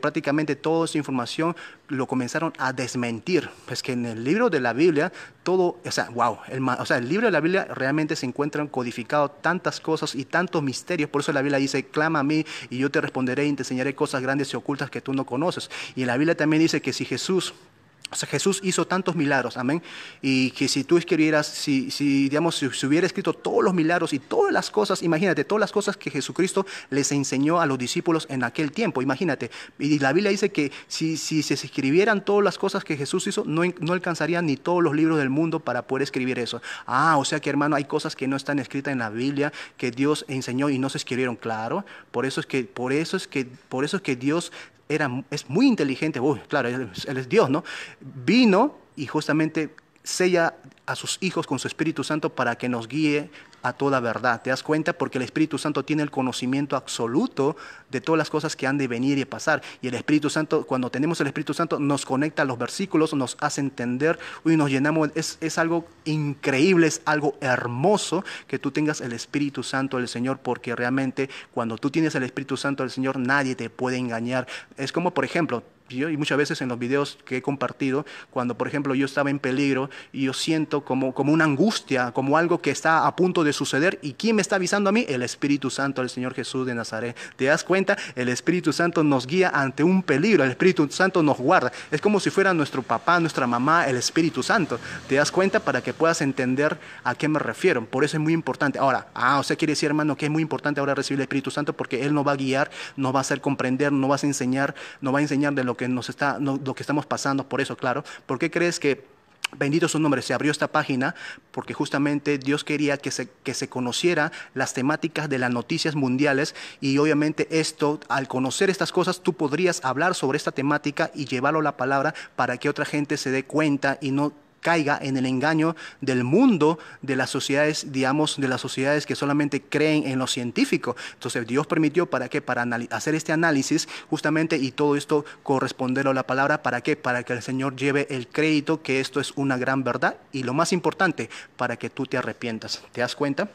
prácticamente toda esa información lo comenzaron a desmentir. Pues que en el libro de la Biblia, todo, o sea, wow, el, o sea, el libro de la Biblia realmente se encuentran codificado tantas cosas y tantos misterios. Por eso la Biblia dice, clama a mí y yo te responderé y te enseñaré cosas grandes y ocultas que tú no conoces. Y la Biblia también dice que si Jesús o sea, Jesús hizo tantos milagros, amén. Y que si tú escribieras, si, si digamos, si, hubiera escrito todos los milagros y todas las cosas, imagínate, todas las cosas que Jesucristo les enseñó a los discípulos en aquel tiempo, imagínate. Y la Biblia dice que si, si se escribieran todas las cosas que Jesús hizo, no, no alcanzarían ni todos los libros del mundo para poder escribir eso. Ah, o sea que hermano, hay cosas que no están escritas en la Biblia, que Dios enseñó y no se escribieron, claro. Por eso es que, por eso es que, por eso es que Dios es muy inteligente, claro, él, es Dios, ¿no? Vino y justamente sella a sus hijos con su Espíritu Santo para que nos guíe a toda verdad. ¿Te das cuenta? Porque el Espíritu Santo tiene el conocimiento absoluto de todas las cosas que han de venir y pasar. Y el Espíritu Santo, cuando tenemos el Espíritu Santo, nos conecta a los versículos, nos hace entender y nos llenamos. Es, es algo increíble, es algo hermoso que tú tengas el Espíritu Santo del Señor, porque realmente cuando tú tienes el Espíritu Santo del Señor, nadie te puede engañar. Es como, por ejemplo, y muchas veces en los videos que he compartido, cuando por ejemplo yo estaba en peligro y yo siento como, como una angustia, como algo que está a punto de suceder, ¿y quién me está avisando a mí? El Espíritu Santo, el Señor Jesús de Nazaret. ¿Te das cuenta? El Espíritu Santo nos guía ante un peligro, el Espíritu Santo nos guarda. Es como si fuera nuestro papá, nuestra mamá, el Espíritu Santo. ¿Te das cuenta para que puedas entender a qué me refiero? Por eso es muy importante. Ahora, ah, sea quiere decir, hermano, que es muy importante ahora recibir el Espíritu Santo porque Él nos va a guiar, nos va a hacer comprender, no va a enseñar, nos va a enseñar de lo que nos está, lo que estamos pasando por eso, claro. ¿Por qué crees que Bendito su nombre, se abrió esta página porque justamente Dios quería que se, que se conociera las temáticas de las noticias mundiales y obviamente esto, al conocer estas cosas, tú podrías hablar sobre esta temática y llevarlo a la palabra para que otra gente se dé cuenta y no caiga en el engaño del mundo, de las sociedades, digamos, de las sociedades que solamente creen en lo científico. Entonces Dios permitió para qué, para hacer este análisis justamente y todo esto corresponderlo a la palabra, ¿para qué? Para que el Señor lleve el crédito que esto es una gran verdad y lo más importante, para que tú te arrepientas. ¿Te das cuenta?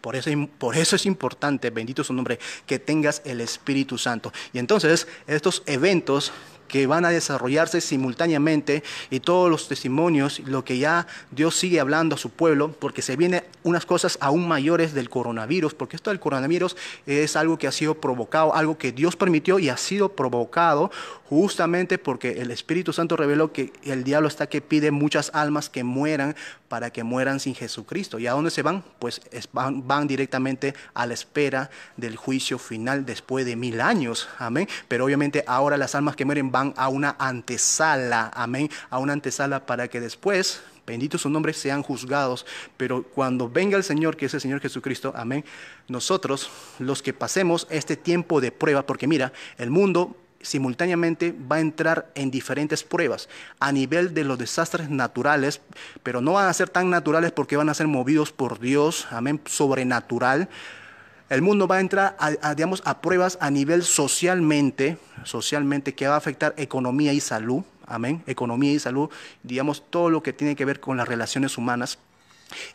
Por eso, por eso, es importante, bendito su nombre, que tengas el Espíritu Santo. Y entonces estos eventos que van a desarrollarse simultáneamente y todos los testimonios, lo que ya Dios sigue hablando a su pueblo, porque se vienen unas cosas aún mayores del coronavirus, porque esto del coronavirus es algo que ha sido provocado, algo que Dios permitió y ha sido provocado justamente porque el Espíritu Santo reveló que el diablo está que pide muchas almas que mueran para que mueran sin Jesucristo. ¿Y a dónde se van? Pues van, directamente a la espera del juicio final después de mil años. Amén. Pero obviamente ahora las almas que mueren van a una antesala. Amén. A una antesala para que después bendito su nombre, sean juzgados. Pero cuando venga el Señor, que es el Señor Jesucristo, amén, nosotros, los que pasemos este tiempo de prueba, porque mira, el mundo simultáneamente va a entrar en diferentes pruebas a nivel de los desastres naturales, pero no van a ser tan naturales porque van a ser movidos por Dios, amén, sobrenatural. El mundo va a entrar a, digamos, a pruebas a nivel socialmente, socialmente que va a afectar economía y salud, amén, economía y salud, digamos, todo lo que tiene que ver con las relaciones humanas.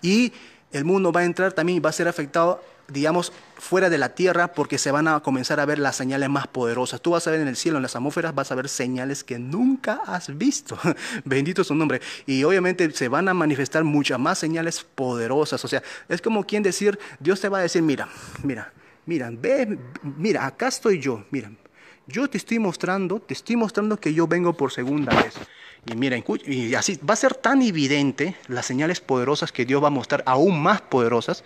Y el mundo va a entrar también y va a ser afectado digamos, fuera de la tierra porque se van a comenzar a ver las señales más poderosas. Tú vas a ver en el cielo, en las atmósferas, vas a ver señales que nunca has visto. Bendito es su nombre. Y obviamente se van a manifestar muchas más señales poderosas. O sea, es como quien decir, Dios te va a decir, mira, mira, mira, ve, mira, acá estoy yo, mira. Yo te estoy mostrando, te estoy mostrando que yo vengo por segunda vez. Y mira, y así va a ser tan evidente las señales poderosas que Dios va a mostrar, aún más poderosas,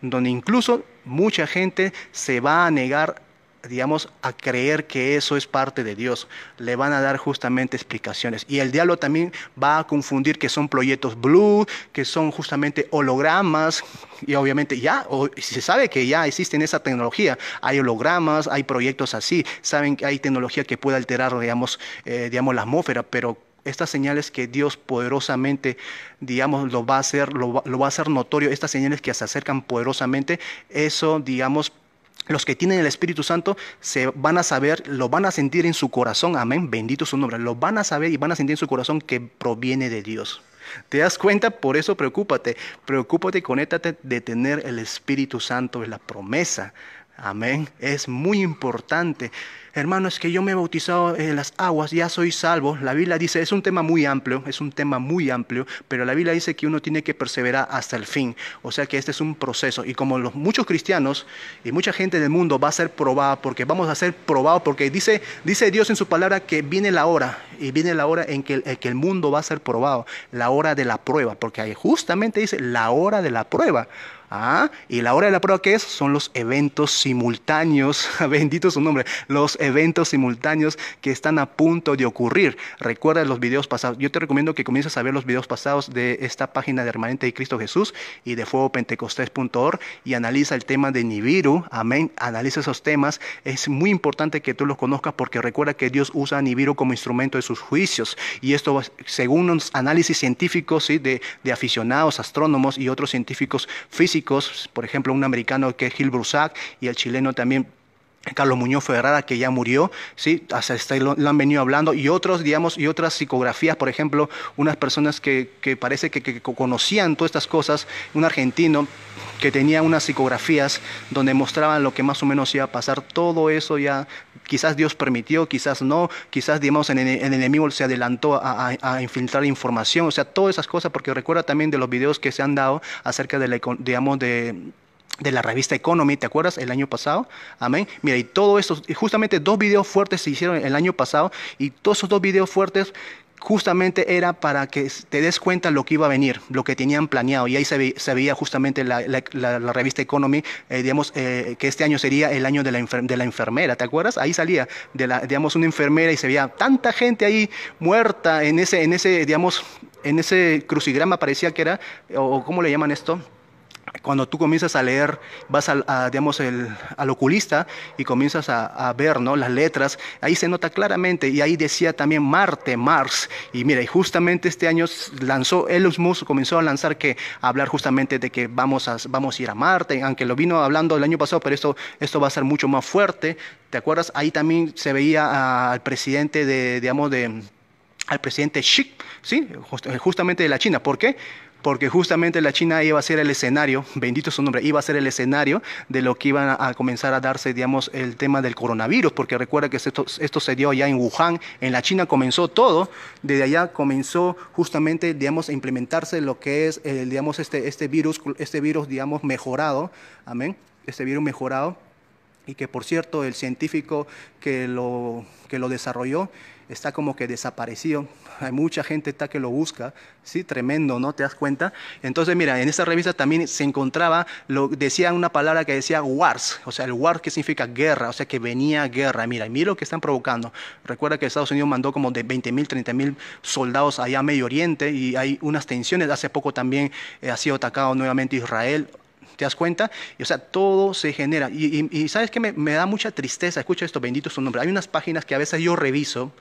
donde incluso mucha gente se va a negar, digamos, a creer que eso es parte de Dios. Le van a dar justamente explicaciones. Y el diablo también va a confundir que son proyectos blue, que son justamente hologramas. Y obviamente ya, se sabe que ya existen esa tecnología. Hay hologramas, hay proyectos así. Saben que hay tecnología que puede alterar, digamos, eh, digamos la atmósfera, pero estas señales que Dios poderosamente, digamos, lo va a hacer, lo, va a notorio, estas señales que se acercan poderosamente, eso, digamos, los que tienen el Espíritu Santo se van a saber, lo van a sentir en su corazón, amén, bendito su nombre, lo van a saber y van a sentir en su corazón que proviene de Dios. ¿Te das cuenta? Por eso preocúpate, preocúpate y conéctate de tener el Espíritu Santo, es la promesa, amén, es muy importante hermano, es que yo me he bautizado en las aguas, ya soy salvo. La Biblia dice, es un tema muy amplio, es un tema muy amplio, pero la Biblia dice que uno tiene que perseverar hasta el fin. O sea que este es un proceso. Y como los, muchos cristianos y mucha gente del mundo va a ser probado, porque vamos a ser probados, porque dice, dice Dios en su palabra que viene la hora, y viene la hora en que, en que el mundo va a ser probado, la hora de la prueba, porque ahí justamente dice la hora de la prueba. Ah, y la hora de la prueba, ¿qué es? Son los eventos simultáneos, bendito su nombre, los eventos simultáneos que están a punto de ocurrir. Recuerda los videos pasados. Yo te recomiendo que comiences a ver los videos pasados de esta página de Hermanente de Cristo Jesús y de fuegopentecostés.org y analiza el tema de Nibiru. Amén. Analiza esos temas. Es muy importante que tú los conozcas porque recuerda que Dios usa a Nibiru como instrumento de sus juicios. Y esto, según los análisis científicos de aficionados, astrónomos y otros científicos físicos, por ejemplo, un americano que es Gil Brusac y el chileno también Carlos Muñoz Ferrara, que ya murió, ¿sí? Hasta este lo, han venido hablando, y otros, digamos, y otras psicografías, por ejemplo, unas personas que, que parece que, conocían todas estas cosas, un argentino que tenía unas psicografías donde mostraban lo que más o menos iba a pasar, todo eso ya Quizás Dios permitió, quizás no, quizás digamos, el, enemigo se adelantó a, infiltrar información, o sea, todas esas cosas, porque recuerda también de los videos que se han dado acerca de la, digamos, de la revista Economy, ¿te acuerdas? El año pasado. Amén. Mira, y todo esto, justamente dos videos fuertes se hicieron el año pasado y todos esos dos videos fuertes justamente era para que te des cuenta lo que iba a venir, lo que tenían planeado. Y ahí se, veía justamente la, revista Economy, eh, digamos, eh, que este año sería el año de la, enfermera, ¿te acuerdas? Ahí salía, de la, digamos, una enfermera y se veía tanta gente ahí muerta en ese, en ese digamos, en ese crucigrama parecía que era, o cómo le llaman esto, cuando tú comienzas a leer, vas al, digamos, al oculista y comienzas a, ver ¿no? las letras, ahí se nota claramente y ahí decía también Marte, Mars. Y mira, y justamente este año lanzó, Elon Musk comenzó a lanzar que hablar justamente de que vamos a, vamos a ir a Marte, aunque lo vino hablando el año pasado, pero esto, esto va a ser mucho más fuerte. ¿Te acuerdas? Ahí también se veía al presidente de, digamos, de al presidente Xi, ¿sí? justamente de la China. ¿Por qué? porque justamente la China iba a ser el escenario, bendito su nombre, iba a ser el escenario de lo que iba a comenzar a darse, digamos, el tema del coronavirus, porque recuerda que esto, se dio allá en Wuhan, en la China comenzó todo, desde allá comenzó justamente, digamos, a implementarse lo que es, el, digamos, este, este virus, este virus, digamos, mejorado, amén, este virus mejorado, y que por cierto, el científico que lo, que lo desarrolló, está como que desaparecido. Hay mucha gente está que lo busca, sí, tremendo, ¿no? ¿Te das cuenta? Entonces, mira, en esta revista también se encontraba, lo, decían una palabra que decía wars, o sea, el war que significa guerra, o sea, que venía guerra. Mira, y mira lo que están provocando. Recuerda que Estados Unidos mandó como de 20 mil, 30 mil soldados allá a Medio Oriente y hay unas tensiones. Hace poco también eh, ha sido atacado nuevamente Israel. ¿Te das cuenta? o sea, todo se genera. Y, sabes que me, me, da mucha tristeza, escucha esto, bendito su nombre. Hay unas páginas que a veces yo reviso,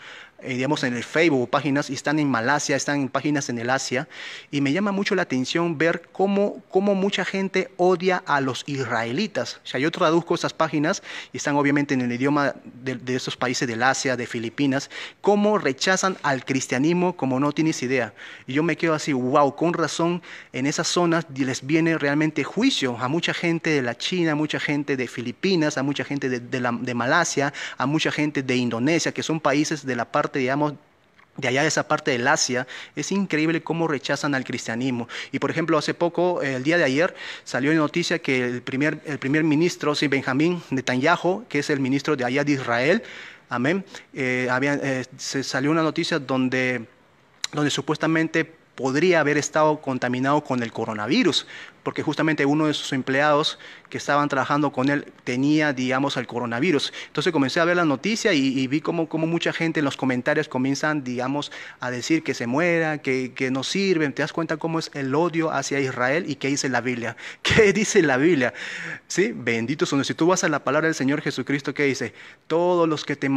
eh, digamos, en el Facebook, páginas, y están en Malasia, están en páginas en el Asia, y me llama mucho la atención ver cómo, cómo mucha gente odia a los israelitas. O sea, yo traduzco esas páginas, y están obviamente en el idioma de, esos países del Asia, de Filipinas, cómo rechazan al cristianismo como no tienes idea. Y yo me quedo así, wow, con razón, en esas zonas les viene realmente juicio a mucha gente de la China, a mucha gente de Filipinas, a mucha gente de, de Malasia, a mucha gente de Indonesia, que son países de la parte digamos, de allá de esa parte del Asia, es increíble cómo rechazan al cristianismo. Y por ejemplo, hace poco, eh, el día de ayer, salió en noticia que el primer, el primer ministro, si Benjamín Netanyahu, que es el ministro de allá de Israel, amén, eh, eh, se salió una noticia donde, donde supuestamente podría haber estado contaminado con el coronavirus porque justamente uno de sus empleados que estaban trabajando con él tenía, digamos, el coronavirus. Entonces comencé a ver la noticia y, vi como, mucha gente en los comentarios comienzan, digamos, a decir que se muera, que, que no sirven. Te das cuenta cómo es el odio hacia Israel y qué dice la Biblia. ¿Qué dice la Biblia? Sí, bendito son. Si tú vas a la palabra del Señor Jesucristo, ¿qué dice? Todos los que te,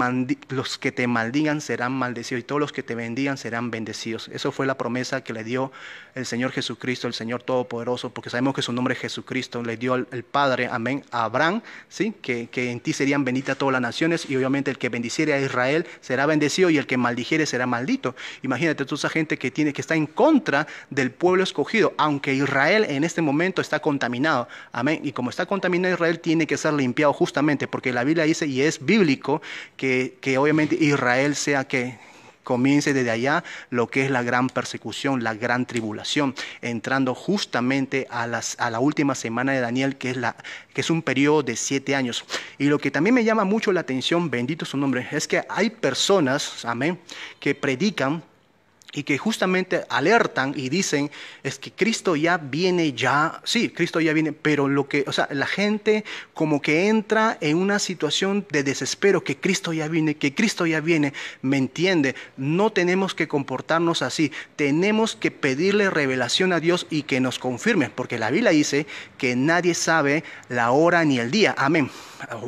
los que te maldigan serán maldecidos y todos los que te bendigan serán bendecidos. Eso fue la promesa que le dio el Señor Jesucristo, el Señor Todopoderoso, porque sabemos que su nombre Jesucristo, le dio el, Padre, amén, a Abraham, ¿sí? Que, que, en ti serían benditas todas las naciones y obviamente el que bendiciere a Israel será bendecido y el que maldijere será maldito. Imagínate toda esa gente que, tiene, que está en contra del pueblo escogido, aunque Israel en este momento está contaminado, amén, y como está contaminado Israel tiene que ser limpiado justamente, porque la Biblia dice, y es bíblico, que, que obviamente Israel sea que comience desde allá lo que es la gran persecución, la gran tribulación, entrando justamente a, las, a la última semana de Daniel, que es, la, que es un periodo de siete años. Y lo que también me llama mucho la atención, bendito su nombre, es que hay personas, amén, que predican y que justamente alertan y dicen es que Cristo ya viene ya, sí, Cristo ya viene, pero lo que, o sea, la gente como que entra en una situación de desespero que Cristo ya viene, que Cristo ya viene, ¿me entiende? No tenemos que comportarnos así, tenemos que pedirle revelación a Dios y que nos confirme, porque la Biblia dice que nadie sabe la hora ni el día. Amén.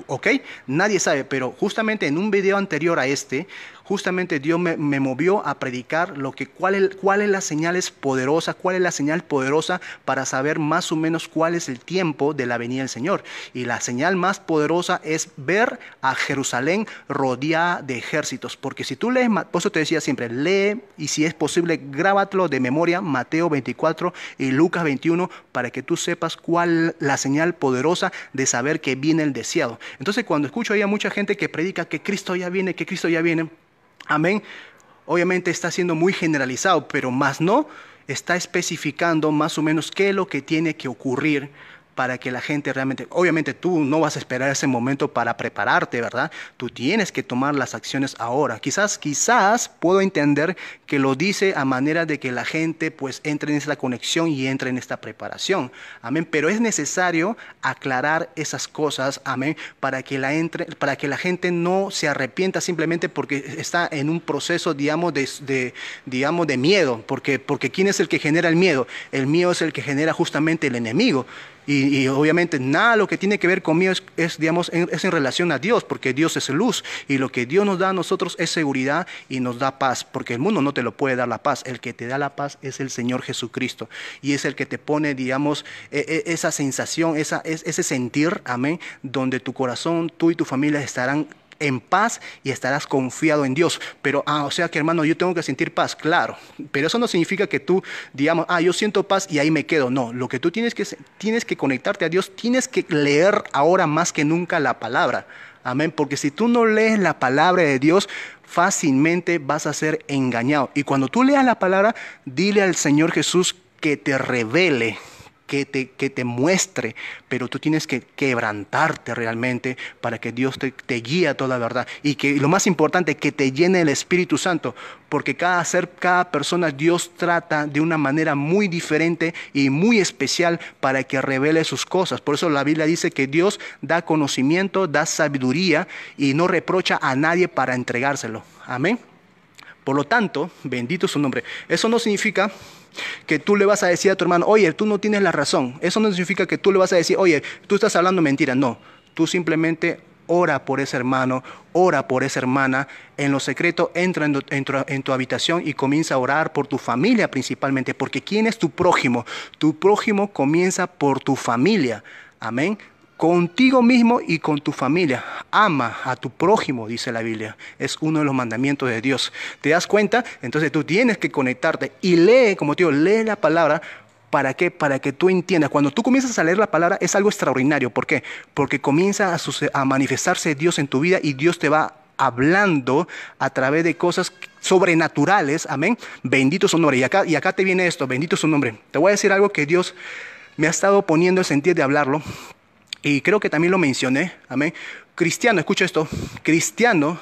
¿Ok? Nadie sabe, pero justamente en un video anterior a este justamente Dios me, movió a predicar lo que, cuál, es, la señal poderosa, cuál es la señal poderosa para saber más o menos cuál es el tiempo de la venida del Señor. Y la señal más poderosa es ver a Jerusalén rodeada de ejércitos. Porque si tú lees, por eso te decía siempre, lee y si es posible, grábatlo de memoria, Mateo 24 y Lucas 21, para que tú sepas cuál la señal poderosa de saber que viene el deseado. Entonces, cuando escucho ahí a mucha gente que predica que Cristo ya viene, que Cristo ya viene, Amén. Obviamente está siendo muy generalizado, pero más no está especificando más o menos qué es lo que tiene que ocurrir para que la gente realmente, obviamente tú no vas a esperar ese momento para prepararte, ¿verdad? Tú tienes que tomar las acciones ahora. Quizás, quizás puedo entender que lo dice a manera de que la gente pues entre en esa conexión y entre en esta preparación. Amén. Pero es necesario aclarar esas cosas, amén, para que la, entre, para que la gente no se arrepienta simplemente porque está en un proceso, digamos, de, digamos, de miedo. Porque, porque ¿quién es el que genera el miedo? El miedo es el que genera justamente el enemigo. Y, obviamente nada lo que tiene que ver conmigo es, digamos, es en relación a Dios, porque Dios es luz. Y lo que Dios nos da a nosotros es seguridad y nos da paz, porque el mundo no te lo puede dar la paz. El que te da la paz es el Señor Jesucristo. Y es el que te pone, digamos, e, e, esa sensación, esa, ese sentir, amén, donde tu corazón, tú y tu familia estarán en paz y estarás confiado en Dios. Pero, ah, o sea que hermano, yo tengo que sentir paz, claro. Pero eso no significa que tú digamos, ah, yo siento paz y ahí me quedo. No, lo que tú tienes que, tienes que conectarte a Dios, tienes que leer ahora más que nunca la palabra. Amén, porque si tú no lees la palabra de Dios, fácilmente vas a ser engañado. Y cuando tú leas la palabra, dile al Señor Jesús que te revele que te, muestre, pero tú tienes que quebrantarte realmente para que Dios te, guíe a toda la verdad. Y que lo más importante, que te llene el Espíritu Santo, porque cada ser, cada persona Dios trata de una manera muy diferente y muy especial para que revele sus cosas. Por eso la Biblia dice que Dios da conocimiento, da sabiduría y no reprocha a nadie para entregárselo. Amén. Por lo tanto, bendito su nombre. Eso no significa que tú le vas a decir a tu hermano, oye, tú no tienes la razón. Eso no significa que tú le vas a decir, oye, tú estás hablando mentira. No, tú simplemente ora por ese hermano, ora por esa hermana. En lo secreto, entra en tu, en tu, habitación y comienza a orar por tu familia principalmente, porque ¿quién es tu prójimo? Tu prójimo comienza por tu familia. Amén contigo mismo y con tu familia. Ama a tu prójimo, dice la Biblia. Es uno de los mandamientos de Dios. ¿Te das cuenta? Entonces tú tienes que conectarte y lee, como te digo, lee la palabra. ¿Para qué? Para que tú entiendas. Cuando tú comienzas a leer la palabra es algo extraordinario. ¿Por qué? Porque comienza a, manifestarse Dios en tu vida y Dios te va hablando a través de cosas sobrenaturales. Amén. Bendito su nombre. Y acá, y acá te viene esto. Bendito su nombre. Te voy a decir algo que Dios me ha estado poniendo el sentido de hablarlo y creo que también lo mencioné, amén. Cristiano, escucha esto, cristiano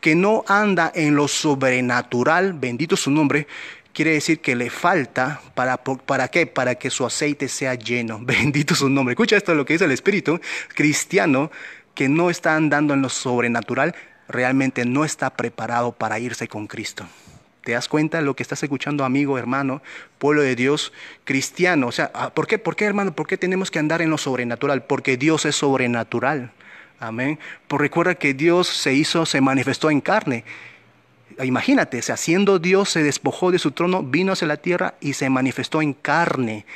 que no anda en lo sobrenatural, bendito su nombre, quiere decir que le falta para, para qué, para que su aceite sea lleno, bendito su nombre. Escucha esto, lo que dice el Espíritu, cristiano que no está andando en lo sobrenatural, realmente no está preparado para irse con Cristo. ¿Te das cuenta de lo que estás escuchando, amigo, hermano, pueblo de Dios, cristiano? O sea, ah, ¿por qué, por qué hermano? ¿Por qué tenemos que andar en lo sobrenatural? Porque Dios es sobrenatural. Amén. Pues recuerda que Dios se hizo, se manifestó en carne. Imagínate, o sea, siendo Dios se despojó de su trono, vino hacia la tierra y se manifestó en carne.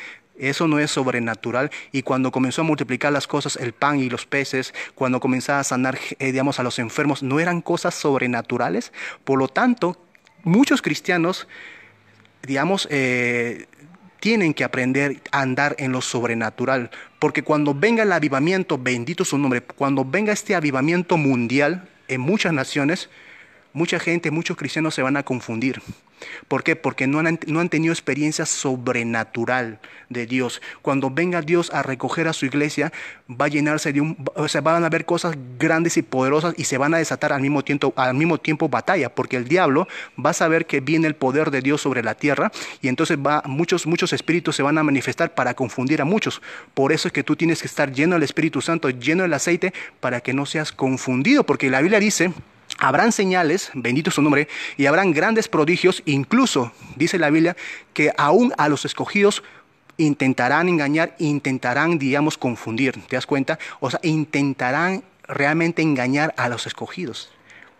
Eso no es sobrenatural. Y cuando comenzó a multiplicar las cosas, el pan y los peces, cuando comenzaba a sanar, eh, digamos, a los enfermos, no eran cosas sobrenaturales. Por lo tanto, muchos cristianos, digamos, eh, tienen que aprender a andar en lo sobrenatural, porque cuando venga el avivamiento, bendito su nombre, cuando venga este avivamiento mundial en muchas naciones, mucha gente, muchos cristianos se van a confundir. ¿Por qué? Porque no han, tenido experiencia sobrenatural de Dios. Cuando venga Dios a recoger a su iglesia, va a llenarse de un... O sea, van a ver cosas grandes y poderosas y se van a desatar al mismo tiempo, al mismo tiempo batalla, porque el diablo va a saber que viene el poder de Dios sobre la tierra y entonces va, muchos, muchos espíritus se van a manifestar para confundir a muchos. Por eso es que tú tienes que estar lleno del Espíritu Santo, lleno del aceite, para que no seas confundido, porque la Biblia dice... Habrán señales, bendito su nombre, y habrán grandes prodigios, incluso, dice la Biblia, que aún a los escogidos intentarán engañar, intentarán, digamos, confundir, ¿te das cuenta? O sea, intentarán realmente engañar a los escogidos.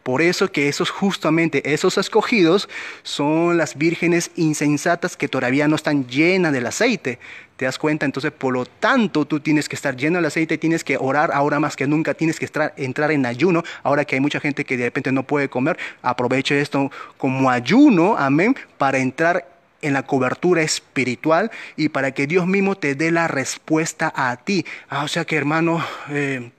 Por eso que esos justamente, esos escogidos son las vírgenes insensatas que todavía no están llenas del aceite, ¿Te das cuenta? Entonces, por lo tanto, tú tienes que estar lleno del aceite, tienes que orar ahora más que nunca, tienes que entrar en ayuno. Ahora que hay mucha gente que de repente no puede comer, aproveche esto como ayuno, amén, para entrar en la cobertura espiritual y para que Dios mismo te dé la respuesta a ti. Ah, o sea que hermano... Eh,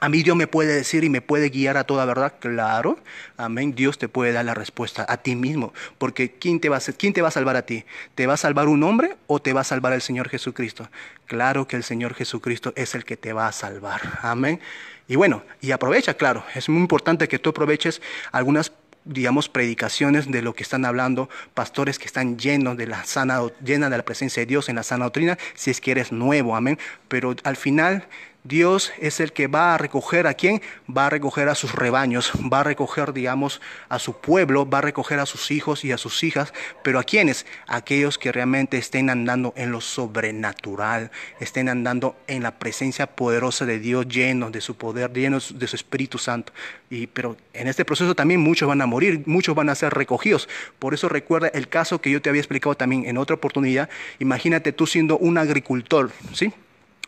a mí Dios me puede decir y me puede guiar a toda verdad, claro. Amén. Dios te puede dar la respuesta a ti mismo, porque ¿quién te va a, quién te va a salvar a ti? ¿Te va a salvar un hombre o te va a salvar el Señor Jesucristo? Claro que el Señor Jesucristo es el que te va a salvar. Amén. Y bueno, y aprovecha, claro, es muy importante que tú aproveches algunas digamos, predicaciones de lo que están hablando, pastores que están llenos de la sana, llena de la presencia de Dios en la sana doctrina, si es que eres nuevo, amén. Pero al final Dios es el que va a recoger a quién? Va a recoger a sus rebaños, va a recoger, digamos, a su pueblo, va a recoger a sus hijos y a sus hijas, pero ¿a quiénes? Aquellos que realmente estén andando en lo sobrenatural, estén andando en la presencia poderosa de Dios, llenos de su poder, llenos de su Espíritu Santo. Y, pero en este proceso también muchos van a morir, muchos van a ser recogidos. Por eso recuerda el caso que yo te había explicado también en otra oportunidad. Imagínate tú siendo un agricultor, ¿sí?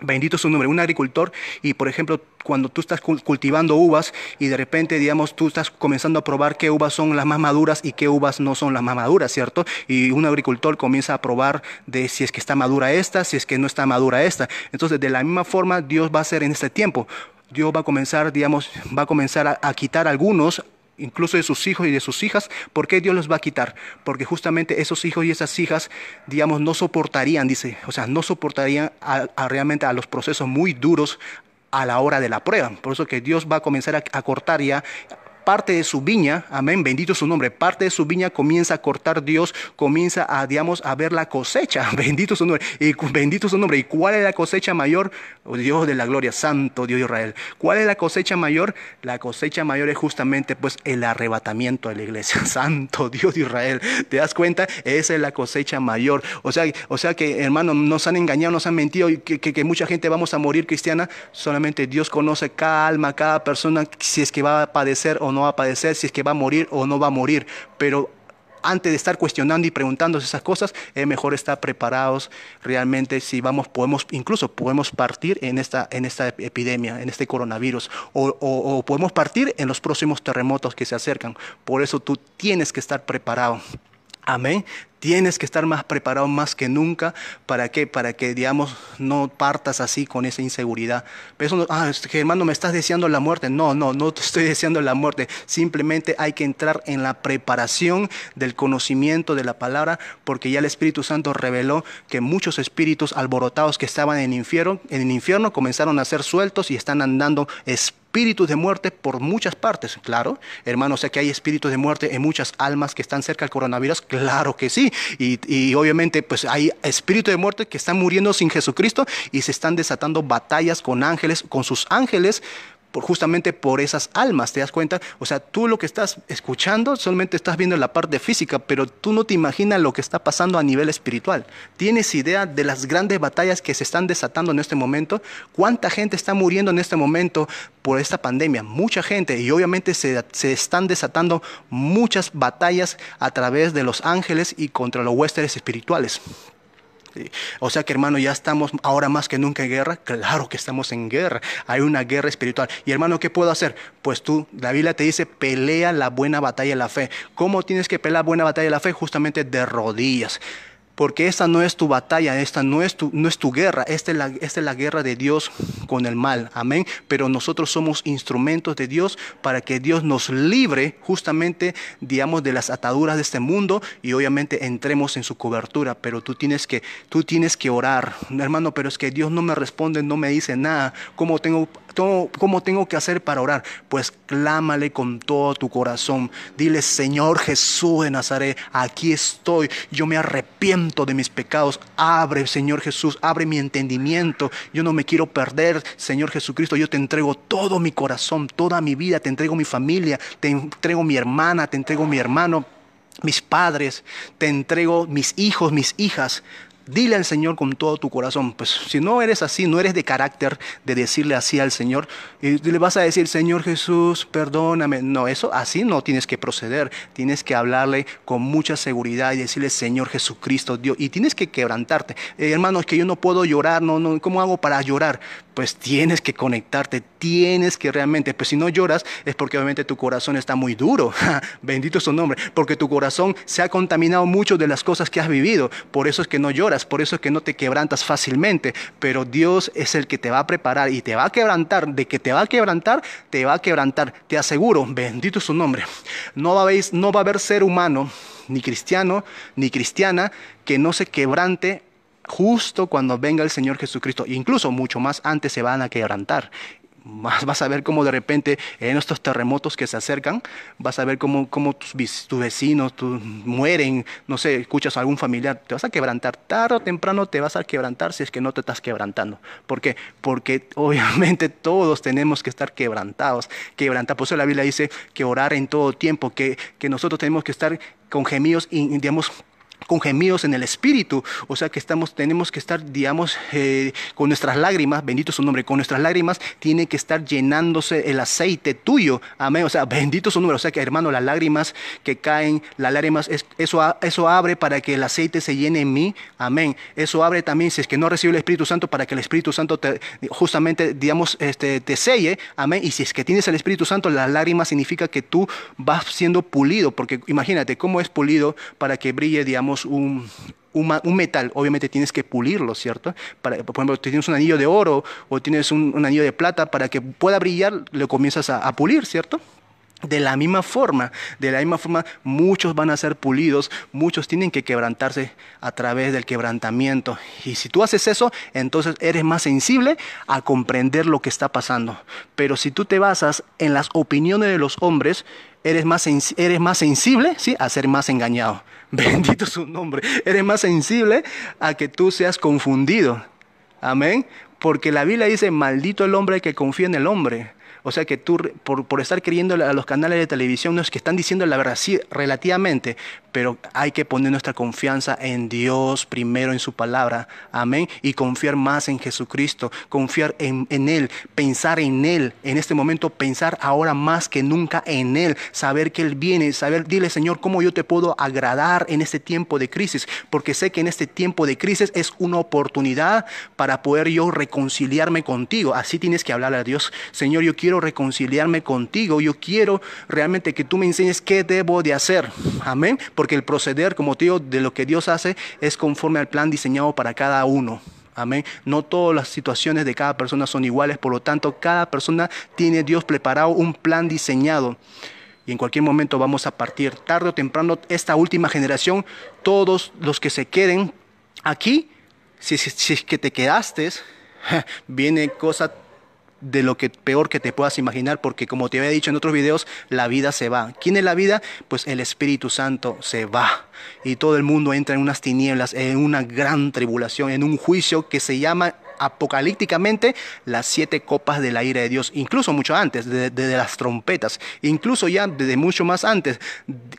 Bendito su nombre, un agricultor y por ejemplo cuando tú estás cultivando uvas y de repente digamos tú estás comenzando a probar qué uvas son las más maduras y qué uvas no son las más maduras, ¿cierto? Y un agricultor comienza a probar de si es que está madura esta, si es que no está madura esta. Entonces de la misma forma Dios va a hacer en este tiempo. Dios va a comenzar, digamos, va a comenzar a, a quitar algunos incluso de sus hijos y de sus hijas. ¿Por qué Dios los va a quitar? Porque justamente esos hijos y esas hijas, digamos, no soportarían, dice, o sea, no soportarían realmente a los procesos muy duros a la hora de la prueba. Por eso que Dios va a comenzar a cortar ya parte de su viña, amén, bendito su nombre, parte de su viña comienza a cortar Dios, comienza a, digamos, a ver la cosecha, bendito su nombre, y bendito su nombre. ¿Y cuál es la cosecha mayor? Oh, Dios de la gloria, santo Dios de Israel. ¿Cuál es la cosecha mayor? La cosecha mayor es justamente pues el arrebatamiento de la iglesia, santo Dios de Israel. ¿Te das cuenta? Esa es la cosecha mayor. O sea, o sea que, hermano, nos han engañado, nos han mentido, y que, que mucha gente vamos a morir cristiana, solamente Dios conoce cada alma, cada persona, si es que va a padecer o no no va a padecer, si es que va a morir o no va a morir, pero antes de estar cuestionando y preguntándose esas cosas, es mejor estar preparados realmente si vamos, podemos, incluso podemos partir en esta, en esta epidemia, en este coronavirus, o podemos partir en los próximos terremotos que se acercan. Por eso tú tienes que estar preparado. Amén. Tienes que estar más preparado más que nunca para que, para que digamos, no partas así con esa inseguridad. Pero ah, Germán, me estás deseando la muerte. No, no, no te estoy deseando la muerte. Simplemente hay que entrar en la preparación del conocimiento de la palabra, porque ya el Espíritu Santo reveló que muchos espíritus alborotados que estaban en el infierno, en el infierno comenzaron a ser sueltos y están andando espíritus de muerte por muchas partes, claro. Hermano, sé que hay espíritus de muerte en muchas almas que están cerca del coronavirus, claro que sí. Y, y obviamente, pues hay espíritu de muerte que están muriendo sin Jesucristo y se están desatando batallas con ángeles, con sus ángeles justamente por esas almas, ¿te das cuenta? O sea, tú lo que estás escuchando solamente estás viendo la parte física, pero tú no te imaginas lo que está pasando a nivel espiritual. ¿Tienes idea de las grandes batallas que se están desatando en este momento? ¿Cuánta gente está muriendo en este momento por esta pandemia? Mucha gente y obviamente se, se están desatando muchas batallas a través de los ángeles y contra los huéspedes espirituales. O sea que hermano, ya estamos ahora más que nunca en guerra. Claro que estamos en guerra. Hay una guerra espiritual. Y hermano, ¿qué puedo hacer? Pues tú, la Biblia te dice, pelea la buena batalla de la fe. ¿Cómo tienes que pelear la buena batalla de la fe? Justamente de rodillas. Porque esta no es tu batalla, esta no es tu, no es tu guerra, esta es, la, es la guerra de Dios con el mal. Amén. Pero nosotros somos instrumentos de Dios para que Dios nos libre justamente, digamos, de las ataduras de este mundo y obviamente entremos en su cobertura. Pero tú tienes que, tú tienes que orar, hermano, pero es que Dios no me responde, no me dice nada. ¿Cómo tengo ¿Cómo tengo que hacer para orar? Pues clámale con todo tu corazón. Dile, Señor Jesús de Nazaret, aquí estoy. Yo me arrepiento de mis pecados. Abre, Señor Jesús, abre mi entendimiento. Yo no me quiero perder, Señor Jesucristo. Yo te entrego todo mi corazón, toda mi vida. Te entrego mi familia, te entrego mi hermana, te entrego mi hermano mis padres, te entrego mis hijos, mis hijas, Dile al Señor con todo tu corazón. Pues si no eres así, no eres de carácter de decirle así al Señor. Y le vas a decir, Señor Jesús, perdóname. No, eso así no tienes que proceder. Tienes que hablarle con mucha seguridad y decirle, Señor Jesucristo, Dios. Y tienes que quebrantarte. Eh, hermano, es que yo no puedo llorar. no, ¿Cómo hago para llorar? Pues tienes que conectarte. Tienes que realmente. Pues si no lloras es porque obviamente tu corazón está muy duro. Bendito es su nombre. Porque tu corazón se ha contaminado mucho de las cosas que has vivido. Por eso es que no lloras por eso es que no te quebrantas fácilmente, pero Dios es el que te va a preparar y te va a quebrantar, de que te va a quebrantar, te va a quebrantar, te aseguro, bendito es su nombre. No va no va a haber ser humano, ni cristiano, ni cristiana, que no se quebrante justo cuando venga el Señor Jesucristo, incluso mucho más antes se van a quebrantar vas a ver cómo de repente en estos terremotos que se acercan, vas a ver cómo, tus, tus, vecinos mueren, no sé, escuchas a algún familiar, te vas a quebrantar, tarde o temprano te vas a quebrantar si es que no te estás quebrantando. ¿Por qué? Porque obviamente todos tenemos que estar quebrantados, quebrantados. Por eso la Biblia dice que orar en todo tiempo, que, que nosotros tenemos que estar con gemidos, y, digamos, con gemidos en el espíritu, o sea que estamos, tenemos que estar, digamos, eh, con nuestras lágrimas, bendito su nombre, con nuestras lágrimas tiene que estar llenándose el aceite tuyo, amén, o sea, bendito su nombre, o sea que hermano, las lágrimas que caen, las lágrimas, eso, eso abre para que el aceite se llene en mí, amén, eso abre también, si es que no recibe el Espíritu Santo, para que el Espíritu Santo te, justamente, digamos, este, te selle, amén, y si es que tienes el Espíritu Santo, las lágrimas significa que tú vas siendo pulido, porque imagínate cómo es pulido para que brille, digamos, un, metal, obviamente tienes que pulirlo, ¿cierto? Para, por ejemplo, tienes un anillo de oro o tienes un, anillo de plata, para que pueda brillar, lo comienzas a, a pulir, ¿cierto? De la misma forma, de la misma forma, muchos van a ser pulidos, muchos tienen que quebrantarse a través del quebrantamiento. Y si tú haces eso, entonces eres más sensible a comprender lo que está pasando. Pero si tú te basas en las opiniones de los hombres, eres más, eres más sensible ¿sí? a ser más engañado. Bendito su nombre. Eres más sensible a que tú seas confundido. Amén. Porque la Biblia dice, maldito el hombre que confía en el hombre. O sea que tú, por, estar creyendo a los canales de televisión, no es que están diciendo la verdad, sí, relativamente, pero hay que poner nuestra confianza en Dios primero, en su palabra. Amén. Y confiar más en Jesucristo, confiar en, en Él, pensar en Él. En este momento, pensar ahora más que nunca en Él, saber que Él viene, saber, dile Señor, cómo yo te puedo agradar en este tiempo de crisis, porque sé que en este tiempo de crisis es una oportunidad para poder yo reconciliarme contigo. Así tienes que hablar a Dios. Señor, yo quiero quiero reconciliarme contigo, yo quiero realmente que tú me enseñes qué debo de hacer. Amén, porque el proceder, como te digo, de lo que Dios hace es conforme al plan diseñado para cada uno. Amén. No todas las situaciones de cada persona son iguales, por lo tanto, cada persona tiene Dios preparado un plan diseñado. Y en cualquier momento vamos a partir, tarde o temprano, esta última generación, todos los que se queden aquí, si, es que te quedaste, viene cosa de lo que peor que te puedas imaginar, porque como te había dicho en otros videos, la vida se va. ¿Quién es la vida? Pues el Espíritu Santo se va. Y todo el mundo entra en unas tinieblas, en una gran tribulación, en un juicio que se llama apocalípticamente las siete copas de la ira de Dios, incluso mucho antes, desde las trompetas, incluso ya desde mucho más antes,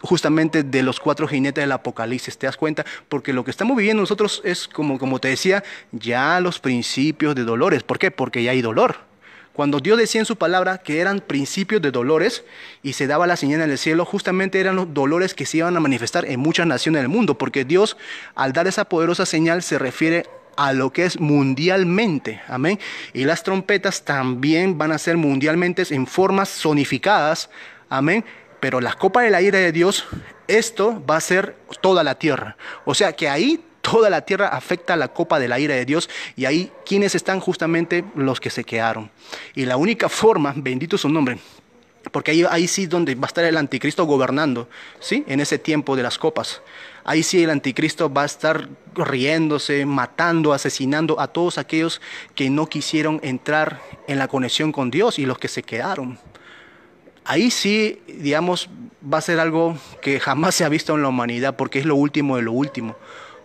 justamente de los cuatro jinetes del Apocalipsis, ¿te das cuenta? Porque lo que estamos viviendo nosotros es, como, como te decía, ya los principios de dolores. ¿Por qué? Porque ya hay dolor cuando Dios decía en su palabra que eran principios de dolores y se daba la señal en el cielo, justamente eran los dolores que se iban a manifestar en muchas naciones del mundo, porque Dios al dar esa poderosa señal se refiere a lo que es mundialmente, amén. Y las trompetas también van a ser mundialmente en formas sonificadas, amén. Pero la copa de la ira de Dios, esto va a ser toda la tierra. O sea que ahí toda la tierra afecta la copa de la ira de Dios y ahí quienes están justamente los que se quedaron. Y la única forma, bendito su nombre, porque ahí, ahí sí donde va a estar el anticristo gobernando, ¿sí? En ese tiempo de las copas. Ahí sí el anticristo va a estar riéndose, matando, asesinando a todos aquellos que no quisieron entrar en la conexión con Dios y los que se quedaron. Ahí sí, digamos, va a ser algo que jamás se ha visto en la humanidad porque es lo último de lo último.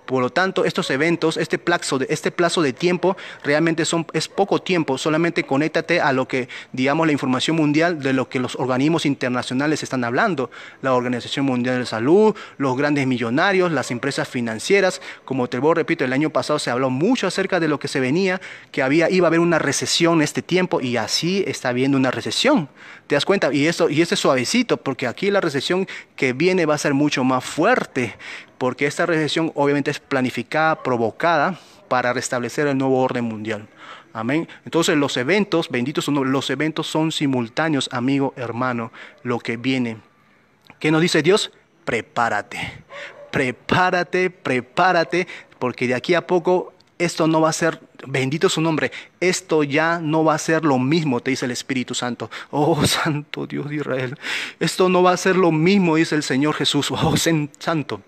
Por lo tanto, estos eventos, este plazo de, este plazo de tiempo, realmente son, es poco tiempo, solamente conéctate a lo que, digamos, la información mundial de lo que los organismos internacionales están hablando, la Organización Mundial de Salud, los grandes millonarios, las empresas financieras, como te voy, repito, el año pasado se habló mucho acerca de lo que se venía, que había, iba a haber una recesión este tiempo y así está habiendo una recesión. ¿Te das cuenta? Y eso, y es suavecito, porque aquí la recesión que viene va a ser mucho más fuerte porque esta recesión obviamente es planificada, provocada para restablecer el nuevo orden mundial. Amén. Entonces los eventos, benditos nombre, los eventos, son simultáneos, amigo, hermano, lo que viene. ¿Qué nos dice Dios? Prepárate, prepárate, prepárate, porque de aquí a poco esto no va a ser, bendito su nombre, esto ya no va a ser lo mismo, te dice el Espíritu Santo. Oh, Santo Dios de Israel, esto no va a ser lo mismo, dice el Señor Jesús. Oh, Santo.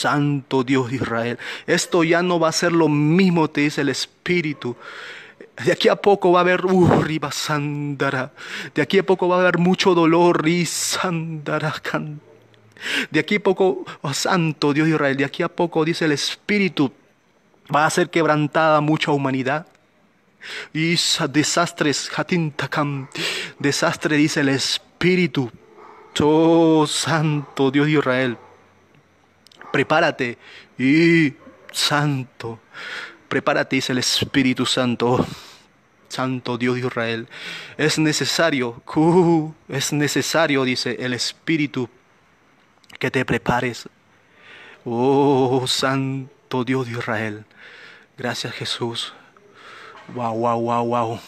Santo Dios de Israel, esto ya no va a ser lo mismo, te dice el Espíritu. De aquí a poco va a haber uh, sandara, De aquí a poco va a haber mucho dolor y De aquí a poco, oh, Santo Dios de Israel, de aquí a poco, dice el Espíritu, va a ser quebrantada mucha humanidad. Y desastres, hatintakam, desastre, dice el Espíritu. Oh, Santo Dios de Israel prepárate. Y santo, prepárate, dice el Espíritu Santo. Santo Dios de Israel, es necesario, es necesario, dice el Espíritu, que te prepares. Oh, Santo Dios de Israel, gracias Jesús. Wow, wow, wow, wow.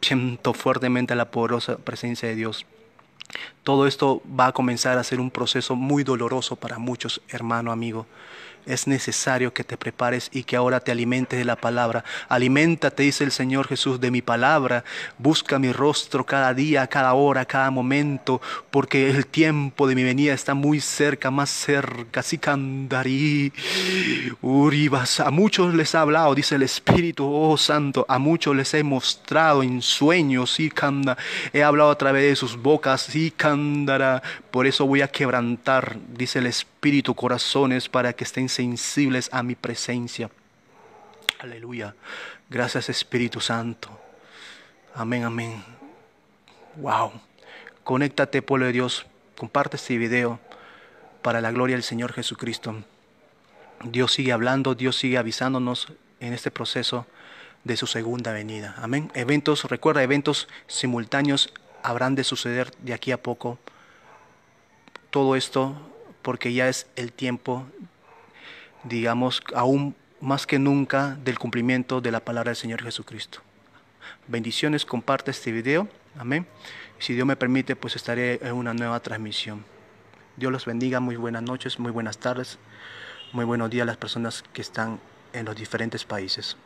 Siento fuertemente la poderosa presencia de Dios. Todo esto va a comenzar a ser un proceso muy doloroso para muchos, hermano, amigo es necesario que te prepares y que ahora te alimentes de la palabra. Aliméntate, dice el Señor Jesús, de mi palabra. Busca mi rostro cada día, cada hora, cada momento, porque el tiempo de mi venida está muy cerca, más cerca. Sí, candarí, uribas. A muchos les ha hablado, dice el Espíritu, oh Santo, a muchos les he mostrado en sueños, y He hablado a través de sus bocas, y Por eso voy a quebrantar, dice el Espíritu espíritu, corazones, para que estén sensibles a mi presencia. Aleluya. Gracias Espíritu Santo. Amén, amén. Wow. Conéctate, pueblo de Dios. Comparte este video para la gloria del Señor Jesucristo. Dios sigue hablando, Dios sigue avisándonos en este proceso de su segunda venida. Amén. Eventos, recuerda, eventos simultáneos habrán de suceder de aquí a poco. Todo esto porque ya es el tiempo, digamos, aún más que nunca del cumplimiento de la palabra del Señor Jesucristo. Bendiciones, comparte este video. Amén. Si Dios me permite, pues estaré en una nueva transmisión. Dios los bendiga. Muy buenas noches, muy buenas tardes, muy buenos días a las personas que están en los diferentes países.